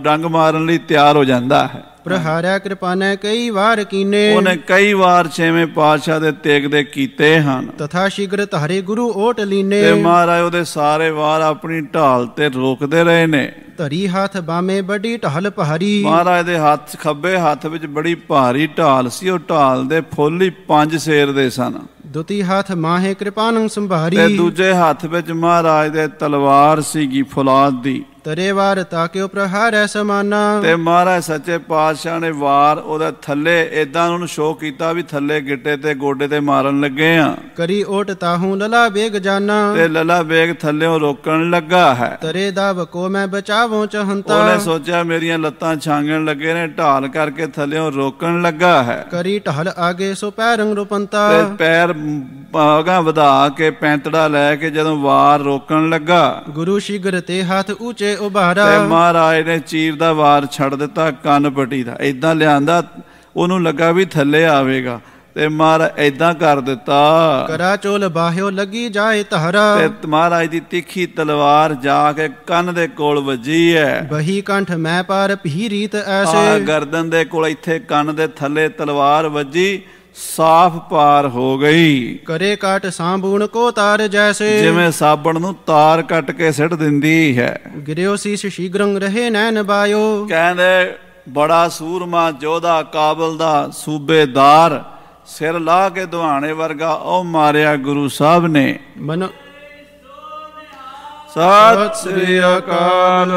ਡੰਗ ਮਾਰਨ ਲਈ ਤਿਆਰ ਹੋ ਜਾਂਦਾ ਹੈ ਪ੍ਰਹਾਰਿਆ ਕਿਰਪਾਨੈ ਕਈ ਵਾਰ ਕੀਨੇ ਉਹਨੇ ਕਈ ਵਾਰ ਛੇਵੇਂ ਪਾਤਸ਼ਾਹ ਦੇ ਤੇਗ ਦੇ ਕੀਤੇ ਹਨ ਤਥਾ ਸ਼ੀਗਰ ਧਾਰੇ ਗੁਰੂ ਓਟ ਲੀਨੇ ਤੇ ਮਹਾਰਾਜ ਉਹਦੇ ਸਾਰੇ ਵਾਰ ਆਪਣੀ ਢਾਲ ਤੇ ਰੋਕਦੇ ਰਹੇ ਨੇ ਧਰੀ ਹੱਥ ਬਾਵੇਂ ਬੜੀ ਢਾਲ ਭਾਰੀ ਮਹਾਰਾਜ ਦੇ ਹੱਥ ਖੱਬੇ ਹੱਥ ਵਿੱਚ ਬੜੀ ਭਾਰੀ ਢਾਲ ਸੀ ਉਹ ਢਾਲ ਦੇ ਫੁੱਲ ਹੀ ਪੰਜ ਸੇਰ ਦੇ ਸਨ ਦੁਤੀ ਹੱਥ ਮਾਹੇ ਕਿਰਪਾਨੰ ਸੰਭਾਰੀ ਤੇ ਦੂਜੇ ਹੱਥ ਵਿੱਚ ਮਹਾਰਾਜ ਦੇ ਤਲਵਾਰ ਸੀਗੀ ਫੁਲਾਦ ਦੀ ਤਰੇ ਵਾਰ ਕਿਉ ਪ੍ਰਹਾਰੈ ਸਮਾਨਾ ਤੇ ਮਹਾਰਾਜ ਸੱਚੇ ਪਾਤਸ਼ਾਹ ਨੇ ਵਾਰ ਉਹਦੇ ਥੱਲੇ ਇਦਾਂ ਉਹਨੂੰ ਸ਼ੋ ਕੀਤਾ ਵੀ ਥੱਲੇ ਗਿੱਟੇ ਤੇ ਗੋਡੇ ਤੇ ਮਾਰਨ ਲੱਗੇ ਆ ਕਰੀ ਓਟ ਤਾਹੂ ਲਲਾ ਬੇਗ ਜਾਨਾ ਤੇ ਲਲਾ ਬੇਗ ਥੱਲੇੋਂ ਰੋਕਣ ਲੱਗਾ ਹੈ ਤਰੇ ਦਾ ਵਕੋ ਮੈਂ ਬਚਾਵਾਂ ਚਹੰਤਾ ਉਹਨੇ ਸੋਚਿਆ ਮੇਰੀਆਂ ਲੱਤਾਂ ਛਾਂਗਣ ਲੱਗੇ ਨੇ ਢਾਲ ਕਰਕੇ ਥੱਲੇੋਂ ਰੋਕਣ ਲੱਗਾ ਹੈ ਕਰੀ ਢਾਲ ਆਗੇ ਸੋ ਪੈਰੰ ਰੁਪੰਤਾ ਤੇ ਪੈਰ ਆਗਾ ਵਧਾ ਕੇ ਪੈਂਤੜਾ ਲੈ ਕੇ ਜਦੋਂ ਵਾਰ ਰੋਕਣ ਲੱਗਾ ਗੁਰੂ ਸ਼ੀਗਰ ਤੇ ਹੱਥ ਉੱਚੇ ਤੇ ਉਭਾਰਾ ਤੇ ਮਹਾਰਾਜ ਨੇ ਚੀਰ ਦਾ ਵਾਰ ਛੱਡ ਦਿੱਤਾ ਕੰਨ ਪਟੀ ਦਾ ਇਦਾਂ ਲਿਆਂਦਾ ਉਹਨੂੰ ਲੱਗਾ ਵੀ ਥੱਲੇ ਆਵੇਗਾ ਤੇ ਮਹਾਰਾਜ ਐਦਾਂ ਕਰ ਦਿੱਤਾ ਕਰਾ ਚੋਲ ਬਾਹਿਓ ਲੱਗੀ ਜਾਏ ਤਹਰਾ ਤੇ ਮਹਾਰਾਜ ਦੀ ਤਿੱਖੀ ਤਲਵਾਰ ਜਾ ਕੇ ਕੰਨ ਦੇ ਕੋਲ ਵੱਜੀ ਐ ਬਹੀ ਕੰਠ ਮੈਂ ਪਰ ਭੀ ਰੀਤ ਐਸੇ ਆ ਗਰਦਨ ਦੇ ਕੋਲ ਇੱਥੇ ਕੰਨ ਦੇ ਥੱਲੇ ਤਲਵਾਰ ਵੱਜੀ ਸਾਫ਼ ਪਾਰ ਹੋ ਗਈ ਕਰੇ ਕਾਟ ਸਾਂਭੂਣ ਕੋ ਤਾਰ ਜੈਸੇ ਜਿਵੇਂ ਸਾਬਣ ਨੂੰ ਤਾਰ ਕੱਟ ਕੇ ਸਿੱਟ ਦਿੰਦੀ ਹੈ ਗਿਰਿਓ ਸੀ ਸ਼ੀਗਰੰ ਰਹੇ ਨੈਨ ਬਾਇਓ ਕਹਿੰਦੇ ਬੜਾ ਸੂਰਮਾ ਜੋਧਾ ਕਾਬਲ ਦਾ ਸੂਬੇਦਾਰ ਸਿਰ ਲਾ ਕੇ ਦੁਹਾਣੇ ਵਰਗਾ ਉਹ ਮਾਰਿਆ ਗੁਰੂ ਸਾਹਿਬ ਨੇ ਮਨ ਸਤਿ ਸ੍ਰੀ ਅਕਾਲ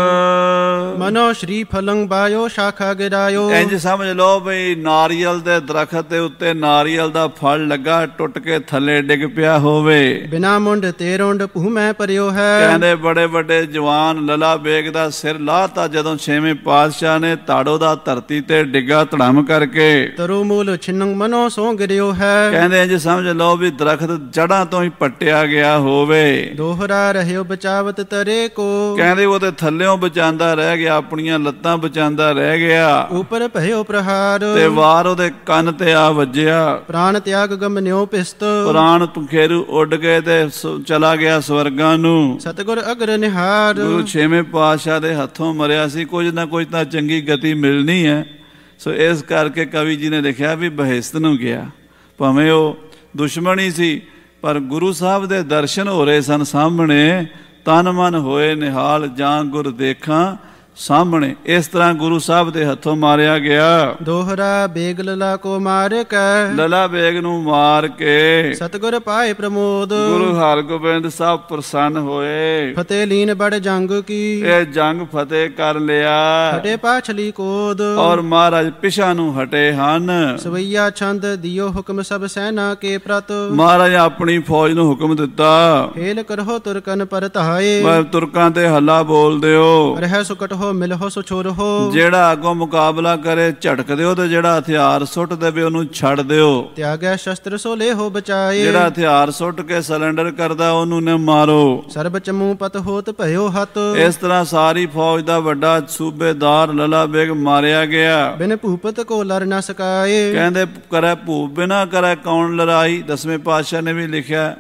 ਮਨੋ ਸ਼੍ਰੀ ਫਲੰਗ ਬਾਇਓ ਸ਼ਾਖਾ ਗਿਰਾਇਓ ਇੰਜ ਸਮਝ ਲਓ ਵੀ ਨਾਰੀਅਲ ਦੇ ਦਰਖਤ ਦੇ ਉੱਤੇ ਨਾਰੀਅਲ ਦਾ ਫਲ ਲੱਗਾ ਟੁੱਟ ਕੇ ਥੱਲੇ ਡਿੱਗ ਪਿਆ ਹੋਵੇ ਬਿਨਾ ਮੁੰਡ ਤੇ ਰੁੰਡ ਭੂਮੈ ਪਰਿਓ ਹੈ ਕਹਿੰਦੇ ਬੜੇ ਵੱਡੇ ਜਵਾਨ ਲਲਾ ਬੇਗ ਦਾ ਸਿਰ ਲਾਤਾ ਜਦੋਂ ਛੇਵੇਂ ਪਾਤਸ਼ਾਹ ਨੇ ਤਾੜੋ ਦਾ ਧਰਤੀ ਤੇ ਡਿੱਗਾ ਧੜਮ ਕਰਕੇ ਤਰੂ ਮੂਲ ਛਿੰਨੰ ਮਨੋ ਸੋ ਗਿਰਿਓ ਹੈ ਕਹਿੰਦੇ ਇੰਜ ਸਮਝ ਲਓ ਵੀ ਦਰਖਤ ਜੜਾਂ ਤੋਂ ਹੀ ਪਟਿਆ ਗਿਆ ਹੋਵੇ ਦੋਹਰਾ ਰਹਿਓ ਬਚਾਵ ਸਾਵਤ ਤਰੇ ਕੋ ਕਹਿੰਦੇ ਉਹ ਤੇ ਥੱਲਿਓਂ ਬਚਾਂਦਾ ਰਹਿ ਗਿਆ ਆਪਣੀਆਂ ਲੱਤਾਂ ਬਚਾਂਦਾ ਰਹਿ ਗਿਆ ਉਪਰ ਭਇਓ ਪ੍ਰਹਾਰ ਤੇ ਵਾਰ ਉਹਦੇ ਕੰਨ ਤੇ ਆ ਵੱਜਿਆ ਪ੍ਰਾਣ ਤਿਆਗ ਗਮਨਿਓ ਪਿਸਤ ਪ੍ਰਾਣ ਤੁਖੇਰੂ ਉੱਡ ਗਏ ਤੇ ਚਲਾ ਗਿਆ ਸਵਰਗਾਂ ਨੂੰ ਸਤਗੁਰ ਅਗਰ ਨਿਹਾਰ ਗੁਰੂ ਛੇਵੇਂ ਪਾਤਸ਼ਾਹ ਦੇ ਹੱਥੋਂ ਮਰਿਆ ਸੀ ਕੁਝ ਨਾ ਕੁਝ ਤਾਂ ਚੰਗੀ ਗਤੀ ਮਿਲਣੀ ਹੈ ਸੋ ਇਸ ਕਰਕੇ ਕਵੀ ਜੀ ਨੇ ਲਿਖਿਆ ਵੀ ਬਹਿਸਤ ਨੂੰ ਗਿਆ ਭਾਵੇਂ ਉਹ ਦੁਸ਼ਮਣੀ ਸੀ ਪਰ ਗੁਰੂ ਸਾਹਿਬ ਦੇ ਦਰਸ਼ਨ ਹੋ ਰਹੇ ਸਨ ਸਾਹਮਣੇ ਤਨ ਮਨ ਹੋਏ ਨਿਹਾਲ ਜਾਂ ਗੁਰ ਦੇਖਾਂ ਸਾਹਮਣੇ ਇਸ ਤਰ੍ਹਾਂ ਗੁਰੂ ਸਾਹਿਬ ਦੇ ਹੱਥੋਂ ਮਾਰਿਆ ਗਿਆ ਦੋਹਰਾ ਬੇਗ ਲਲਾ ਕੋ ਮਾਰ ਕੇ ਲਲਾ ਬੇਗ ਨੂੰ ਮਾਰ ਕੇ ਸਤਗੁਰ ਪਾਏ ਪ੍ਰਮੋਦ ਗੁਰੂ ਹਰਗੋਬਿੰਦ ਸਾਹਿਬ ਪ੍ਰਸੰਨ ਹੋਏ ਫਤਿਹ ਲੀਨ ਬੜ ਜੰਗ ਕੀ ਇਹ ਜੰਗ ਫਤਿਹ ਕਰ ਲਿਆ ਹਟੇ ਪਾਛਲੀ ਕੋਦ ਔਰ ਮਹਾਰਾਜ ਪਿਛਾ ਨੂੰ ਹਟੇ ਹਨ ਸਵਈਆ ਛੰਦ ਦਿਓ ਹੁਕਮ ਸਭ ਸੈਨਾ ਕੇ ਪ੍ਰਤ ਮਹਾਰਾਜ ਆਪਣੀ ਫੌਜ ਨੂੰ ਹੁਕਮ ਦਿੱਤਾ ਖੇਲ ਕਰੋ ਤੁਰਕਨ ਪਰਤਾਏ ਮੈਂ ਤੁਰਕਾਂ ਤੇ ਹੱਲਾ ਬੋਲ ਦਿਓ ਰਹਿ ਸੁਕਟ ਹੋ ਹੋ ਹੋ ਸੋ ਹੋ ਜਿਹੜਾ ਅਗੋਂ ਮੁਕਾਬਲਾ ਕਰੇ ਝਟਕ ਦਿਓ ਤੇ ਜਿਹੜਾ ਹਥਿਆਰ ਸੁੱਟ ਦੇਵੇ ਉਹਨੂੰ ਛੱਡ ਦਿਓ ਤਿਆਗੈ ਸ਼ਸਤਰ ਸੋ ਹੋ ਬਚਾਏ ਜਿਹੜਾ ਹਥਿਆਰ ਸੁੱਟ ਕੇ ਸਿਲੰਡਰ ਕਰਦਾ ਉਹਨੂੰ ਨਾ ਮਾਰੋ ਸਰਬ ਚਮੂ ਪਤ ਹੋਤ ਭਇਓ ਹਤ ਇਸ ਤਰ੍ਹਾਂ ਸਾਰੀ ਫੌਜ ਦਾ ਵੱਡਾ ਸੂਬੇਦਾਰ ਲਲਾ ਬੇਗ ਮਾਰਿਆ ਗਿਆ ਬਿਨ ਭੂਪਤ ਕੋ ਲੜ ਨਾ ਸਕਾਏ ਕਹਿੰਦੇ ਕਰੈ ਭੂਪ ਬਿਨਾ ਕਰੈ ਕੌਣ ਲੜਾਈ ਦਸਵੇਂ ਪਾਤਸ਼ਾਹ ਨੇ ਵੀ ਲਿਖਿਆ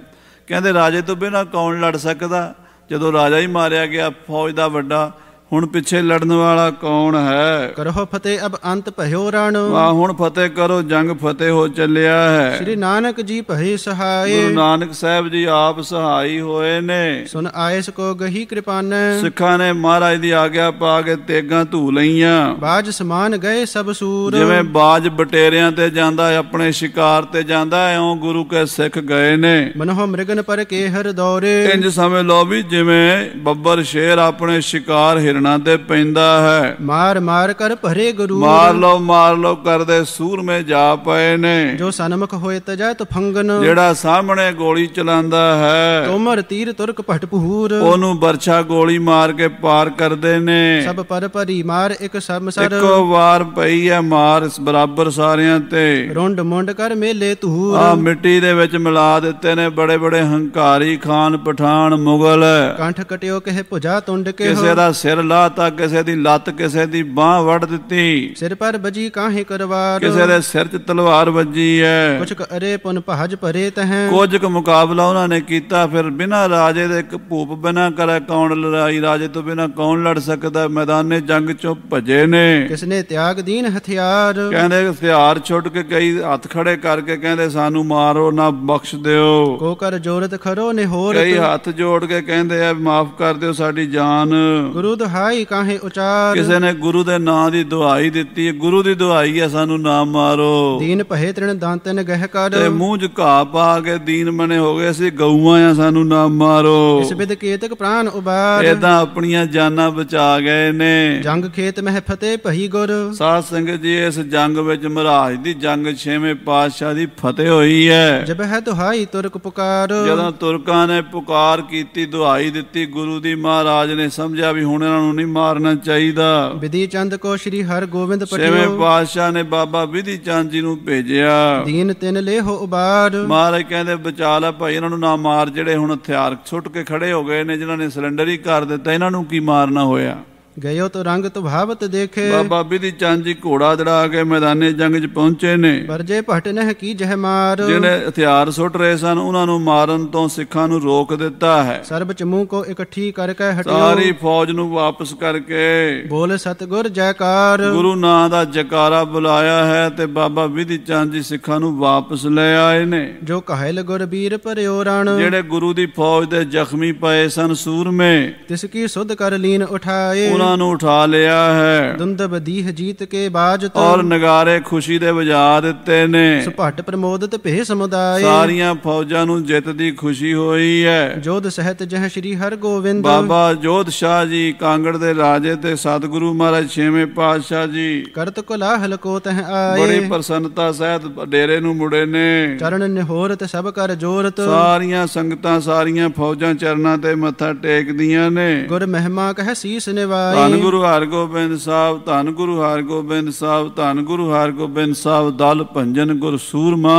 ਕਹਿੰਦੇ ਰਾਜੇ ਤੋਂ ਬਿਨਾ ਕੌਣ ਲੜ ਸਕਦਾ ਜਦੋਂ ਰਾਜਾ ਹੀ ਮਾਰਿਆ ਗਿਆ ਫੌਜ ਦਾ ਵੱਡਾ ਹੁਣ ਪਿੱਛੇ ਲੜਨ ਵਾਲਾ ਕੌਣ ਹੈ ਕਰੋ ਫਤਿਹ ਅਬ ਅੰਤ ਭਇਓ ਰਣ ਵਾ ਹੁਣ ਫਤਿਹ ਕਰੋ ਜੰਗ ਫਤਿਹ ਹੋ ਚੱਲਿਆ ਹੈ ਸ੍ਰੀ ਨਾਨਕ ਜੀ ਭਈ ਸਹਾਈ ਗੁਰੂ ਨਾਨਕ ਸਾਹਿਬ ਜੀ ਆਪ ਸਹਾਈ ਹੋਏ ਨੇ ਸੁਨ ਆਇਸ ਕੋ ਗਹੀ ਕਿਰਪਾਨ ਸਿੱਖਾਂ ਨੇ ਮਹਾਰਾਜ ਦੀ ਆਗਿਆ ਪਾ ਕੇ ਤੇਗਾ ਧੂ ਲਈਆਂ ਬਾਜ ਸਮਾਨ ਗਏ ਸਭ ਸੂਰ ਜਿਵੇਂ ਬਾਜ ਬਟੇਰਿਆਂ ਤੇ ਜਾਂਦਾ ਆਪਣੇ ਸ਼ਿਕਾਰ ਤੇ ਜਾਂਦਾ ਐਉਂ ਗੁਰੂ ਕੇ ਸਿੱਖ ਗਏ ਨੇ ਮਨੋਹ ਮ੍ਰਿਗਨ ਪਰ ਕੇ ਹਰ ਦੌਰੇ ਇੰਜ ਸਮੇਂ ਲੋ ਵੀ ਜਿਵੇਂ ਬੱਬਰ ਸ਼ੇਰ ਆਪਣੇ ਸ਼ਿਕਾਰ ਹਿਰ ਹਿਰਣਾ ਤੇ ਪੈਂਦਾ ਹੈ ਮਾਰ ਮਾਰ ਕਰ ਭਰੇ ਗੁਰੂ ਮਾਰ ਲੋ ਮਾਰ ਲੋ ਕਰਦੇ ਸੂਰਮੇ ਜਾ ਪਏ ਨੇ ਜੋ ਸਨਮਖ ਹੋਏ ਤੋ ਫੰਗਨ ਜਿਹੜਾ ਸਾਹਮਣੇ ਗੋਲੀ ਚਲਾਉਂਦਾ ਹੈ ਤੁਮਰ ਤੀਰ ਤੁਰਕ ਭਟ ਭੂਰ ਉਹਨੂੰ ਵਰਛਾ ਗੋਲੀ ਮਾਰ ਕੇ ਪਾਰ ਕਰਦੇ ਨੇ ਸਭ ਪਰ ਪਰੀ ਮਾਰ ਇੱਕ ਸਮਸਰ ਇੱਕੋ ਵਾਰ ਪਈ ਹੈ ਮਾਰ ਬਰਾਬਰ ਸਾਰਿਆਂ ਤੇ ਰੁੰਡ ਮੁੰਡ ਕਰ ਮੇਲੇ ਧੂਰ ਆ ਮਿੱਟੀ ਦੇ ਵਿੱਚ ਮਿਲਾ ਦਿੱਤੇ ਨੇ ਬੜੇ ਬੜੇ ਹੰਕਾਰੀ ਖਾਨ ਪਠਾਨ ਮੁਗਲ ਕੰਠ ਕਟਿਓ ਕਹੇ ਭੁਜਾ ਤੁੰਡ ਕੇ ਕਿਸੇ ਦਾ ਸਿਰ ਲਾਤਾ ਕਿਸੇ ਦੀ ਲੱਤ ਕਿਸੇ ਦੀ ਬਾਹ ਵੜ ਦਿੱਤੀ ਸਿਰ ਪਰ ਬਜੀ ਕਾਹੇ ਕਰਵਾਰ ਕਿਸੇ ਦੇ ਸਿਰ 'ਚ ਤਲਵਾਰ ਵੱਜੀ ਐ ਕੁਝ ਅਰੇ ਪੁਨ ਭਜ ਭਰੇ ਤਹੈ ਕੁਝ ਕ ਮੁਕਾਬਲਾ ਉਹਨਾਂ ਨੇ ਕੀਤਾ ਫਿਰ ਬਿਨਾ ਰਾਜੇ ਦੇ ਇੱਕ ਭੂਪ ਬਿਨਾ ਕਰੇ ਕੌਣ ਲੜਾਈ ਰਾਜੇ ਤੋਂ ਬਿਨਾ ਕੌਣ ਲੜ ਸਕਦਾ ਮੈਦਾਨੇ ਜੰਗ 'ਚੋਂ ਭਜੇ ਨੇ ਕਿਸਨੇ ਤਿਆਗ ਦੀਨ ਹਥਿਆਰ ਕਹਿੰਦੇ ਹਥਿਆਰ ਛੁੱਟ ਕੇ ਕਈ ਹੱਥ ਖੜੇ ਕਰਕੇ ਕਹਿੰਦੇ ਸਾਨੂੰ ਮਾਰੋ ਨਾ ਬਖਸ਼ ਦਿਓ ਕੋ ਕਰ ਜੋਰਤ ਖਰੋ ਨੇ ਹੋਰ ਕਈ ਹੱਥ ਜੋੜ ਕੇ ਕਹਿੰਦੇ ਆ ਮਾਫ ਕਰ ਦਿਓ ਸਾਡੀ ਜਾਨ ਗੁਰੂ ਦਾ ਹਾਈ ਕਾਹੇ ਉਚਾਰ ਕਿਸੇ ਨੇ ਗੁਰੂ ਦੇ ਨਾਂ ਦੀ ਦੁਹਾਈ ਦਿੱਤੀ ਹੈ ਗੁਰੂ ਦੀ ਦੁਹਾਈ ਹੈ ਸਾਨੂੰ ਨਾਮ ਮਾਰੋ ਦੀਨ ਭਏ ਤ੍ਰਿਣ ਦੰਤਨ ਗਹਿ ਕਰ ਤੇ ਮੂੰਹ ਝੁਕਾ ਪਾ ਕੇ ਦੀਨ ਬਣੇ ਹੋ ਗਏ ਸੀ ਗਊਆਂ ਆ ਸਾਨੂੰ ਨਾਮ ਮਾਰੋ ਇਸ ਬਿਦ ਕੇਤਕ ਪ੍ਰਾਨ ਉਬਾਰ ਇਹ ਤਾਂ ਆਪਣੀਆਂ ਜਾਨਾਂ ਬਚਾ ਗਏ ਨੇ ਜੰਗ ਖੇਤ ਮਹਿ ਫਤਿਹ ਭਈ ਗੁਰ ਸਾਧ ਸੰਗਤ ਜੀ ਇਸ ਜੰਗ ਵਿੱਚ ਮਹਾਰਾਜ ਦੀ ਜੰਗ ਛੇਵੇਂ ਪਾਤਸ਼ਾਹ ਦੀ ਫਤਿਹ ਹੋਈ ਹੈ ਜਬ ਹੈ ਦੁਹਾਈ ਤੁਰਕ ਪੁਕਾਰ ਜਦੋਂ ਤੁਰਕਾਂ ਨੇ ਪੁਕਾਰ ਕੀਤੀ ਦੁਹਾਈ ਦਿੱਤੀ ਗੁਰੂ ਦੀ ਮਹਾਰਾਜ ਨੇ ਸਮਝਿਆ ਵੀ ਹੁਣ ਇਹਨਾਂ ਨੂੰ ਨੂੰ ਨਹੀਂ ਮਾਰਨਾ ਚਾਹੀਦਾ ਵਿਧੀ ਚੰਦ ਕੋ ਸ੍ਰੀ ਹਰ ਗੋਬਿੰਦ ਪਟਿਓ ਸੇਵੇਂ ਪਾਤਸ਼ਾਹ ਨੇ ਬਾਬਾ ਵਿਧੀ ਚੰਦ ਜੀ ਨੂੰ ਭੇਜਿਆ ਦੀਨ ਤਿੰਨ ਲੇਹੋ ਉਬਾਰ ਮਾਲਕ ਕਹਿੰਦੇ ਬਚਾ ਲੈ ਭਾਈ ਇਹਨਾਂ ਨੂੰ ਨਾ ਮਾਰ ਜਿਹੜੇ ਹੁਣ ਹਥਿਆਰ ਛੁੱਟ ਕੇ ਖੜੇ ਹੋ ਗਏ ਨੇ ਜਿਨ੍ਹਾਂ ਨੇ ਸਿਲੰਡਰ ਹੀ ਕਰ ਦਿੱਤਾ ਇਹਨਾਂ ਨੂੰ ਕੀ ਮਾਰਨਾ ਹੋਇਆ ਗਇਓ ਤੋ ਰੰਗ ਤੋ ਭਾਵਤ ਦੇਖੇ ਬਾਬਾ ਬਿਧੀ ਚੰਦ ਜੀ ਘੋੜਾ ਦੜਾ ਕੇ ਮੈਦਾਨੇ ਜੰਗ 'ਚ ਪਹੁੰਚੇ ਨੇ ਵਰਜੇ ਭਟ ਨਹਿ ਕੀ ਜਹ ਮਾਰ ਜਿਹਨੇ ਹਥਿਆਰ ਸੁੱਟ ਰਹੇ ਸਨ ਉਹਨਾਂ ਨੂੰ ਮਾਰਨ ਤੋਂ ਸਿੱਖਾਂ ਨੂੰ ਰੋਕ ਦਿੱਤਾ ਹੈ ਸਰਬ ਚਮੂ ਕੋ ਇਕੱਠੀ ਕਰਕੇ ਹਟਿਓ ਸਾਰੀ ਫੌਜ ਨੂੰ ਵਾਪਸ ਕਰਕੇ ਬੋਲ ਸਤਗੁਰ ਜੈਕਾਰ ਗੁਰੂ ਨਾਂ ਦਾ ਜਕਾਰਾ ਬੁਲਾਇਆ ਹੈ ਤੇ ਬਾਬਾ ਬਿਧੀ ਚੰਦ ਜੀ ਸਿੱਖਾਂ ਨੂੰ ਵਾਪਸ ਲੈ ਆਏ ਨੇ ਜੋ ਕਹਿਲ ਗੁਰ ਵੀਰ ਭਰਿਓ ਰਣ ਜਿਹੜੇ ਗੁਰੂ ਦੀ ਫੌਜ ਦੇ ਜ਼ਖਮੀ ਪਏ ਸਨ ਸੂਰਮੇ ਤਿਸ ਕੀ ਸੁਧ ਕਰ ਲੀਨ ਉਠਾਏ ਉਹਨਾਂ ਨੂੰ ਉਠਾ ਲਿਆ ਹੈ ਦੁੰਦ ਬਦੀਹ ਜੀਤ ਕੇ ਬਾਜ ਤੋਂ ਔਰ ਨਗਾਰੇ ਖੁਸ਼ੀ ਦੇ ਵਜਾ ਦਿੱਤੇ ਨੇ ਸੁਭਟ ਪ੍ਰਮੋਦਤ ਭੇ ਸਮੁਦਾਇ ਸਾਰੀਆਂ ਫੌਜਾਂ ਨੂੰ ਜਿੱਤ ਦੀ ਖੁਸ਼ੀ ਹੋਈ ਹੈ ਜੋਧ ਸਹਿਤ ਜਹ ਸ਼੍ਰੀ ਹਰ ਗੋਵਿੰਦ ਬਾਬਾ ਜੋਧ ਸ਼ਾਹ ਜੀ ਕਾਂਗੜ ਦੇ ਰਾਜੇ ਤੇ ਸਤਿਗੁਰੂ ਮਹਾਰਾਜ ਛੇਵੇਂ ਪਾਤਸ਼ਾਹ ਜੀ ਕਰਤ ਕੁਲਾ ਹਲਕੋ ਤਹ ਆਏ ਬੜੀ ਪ੍ਰਸੰਨਤਾ ਸਹਿਤ ਡੇਰੇ ਨੂੰ ਮੁੜੇ ਨੇ ਚਰਨ ਨਿਹੋਰ ਤੇ ਸਭ ਕਰ ਜੋਰਤ ਸਾਰੀਆਂ ਸੰਗਤਾਂ ਸਾਰੀਆਂ ਫੌਜਾਂ ਚਰਨਾਂ ਤੇ ਮੱਥਾ ਟੇਕਦੀਆਂ ਨੇ ਗੁਰ ਮਹਿਮਾ ਕਹ ਸੀਸ ਨਿਵਾ ਧੰਨ ਗੁਰੂ ਹਰਗੋਬਿੰਦ ਸਾਹਿਬ ਧੰਨ ਗੁਰੂ ਹਰਗੋਬਿੰਦ ਸਾਹਿਬ ਧੰਨ ਗੁਰੂ ਹਰਗੋਬਿੰਦ ਸਾਹਿਬ ਦਲ ਭੰਜਨ ਗੁਰ ਸੂਰਮਾ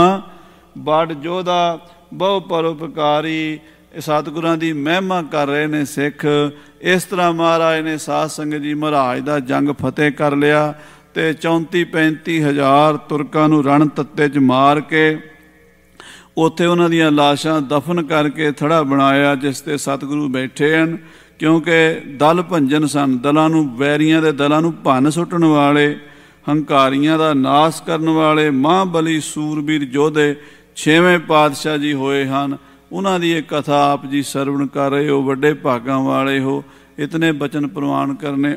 ਬੜ ਜੋਧਾ ਬਹੁ ਪਰਉਪਕਾਰੀ ਇਹ ਸਤਿਗੁਰਾਂ ਦੀ ਮਹਿਮਾ ਕਰ ਰਹੇ ਨੇ ਸਿੱਖ ਇਸ ਤਰ੍ਹਾਂ ਮਹਾਰਾਜ ਨੇ ਸਾਧ ਸੰਗਤ ਜੀ ਮਹਾਰਾਜ ਦਾ ਜੰਗ ਫਤਿਹ ਕਰ ਲਿਆ ਤੇ 34 35 ਹਜ਼ਾਰ ਤੁਰਕਾਂ ਨੂੰ ਰਣ ਤੱਤੇ 'ਚ ਮਾਰ ਕੇ ਉੱਥੇ ਉਹਨਾਂ ਦੀਆਂ ਲਾਸ਼ਾਂ ਦਫਨ ਕਰਕੇ ਥੜਾ ਬਣਾਇਆ ਜਿਸ ਤੇ ਸਤਿਗੁਰੂ ਬੈਠੇ ਹਨ ਕਿਉਂਕਿ ਦਲ ਭੰਜਨ ਸਨ ਦਲਾਂ ਨੂੰ ਵੈਰੀਆਂ ਦੇ ਦਲਾਂ ਨੂੰ ਭੰਨ ਸੁੱਟਣ ਵਾਲੇ ਹੰਕਾਰੀਆਂ ਦਾ ਨਾਸ ਕਰਨ ਵਾਲੇ ਮਹਾਬਲੀ ਸੂਰਬੀਰ ਯੋਧੇ ਛੇਵੇਂ ਪਾਤਸ਼ਾਹ ਜੀ ਹੋਏ ਹਨ ਉਹਨਾਂ ਦੀ ਇਹ ਕਥਾ ਆਪ ਜੀ ਸਰਵਣ ਕਰ ਰਹੇ ਹੋ ਵੱਡੇ ਭਾਗਾਂ ਵਾਲੇ ਹੋ ਇਤਨੇ ਬਚਨ ਪ੍ਰਵਾਨ ਕਰਨੇ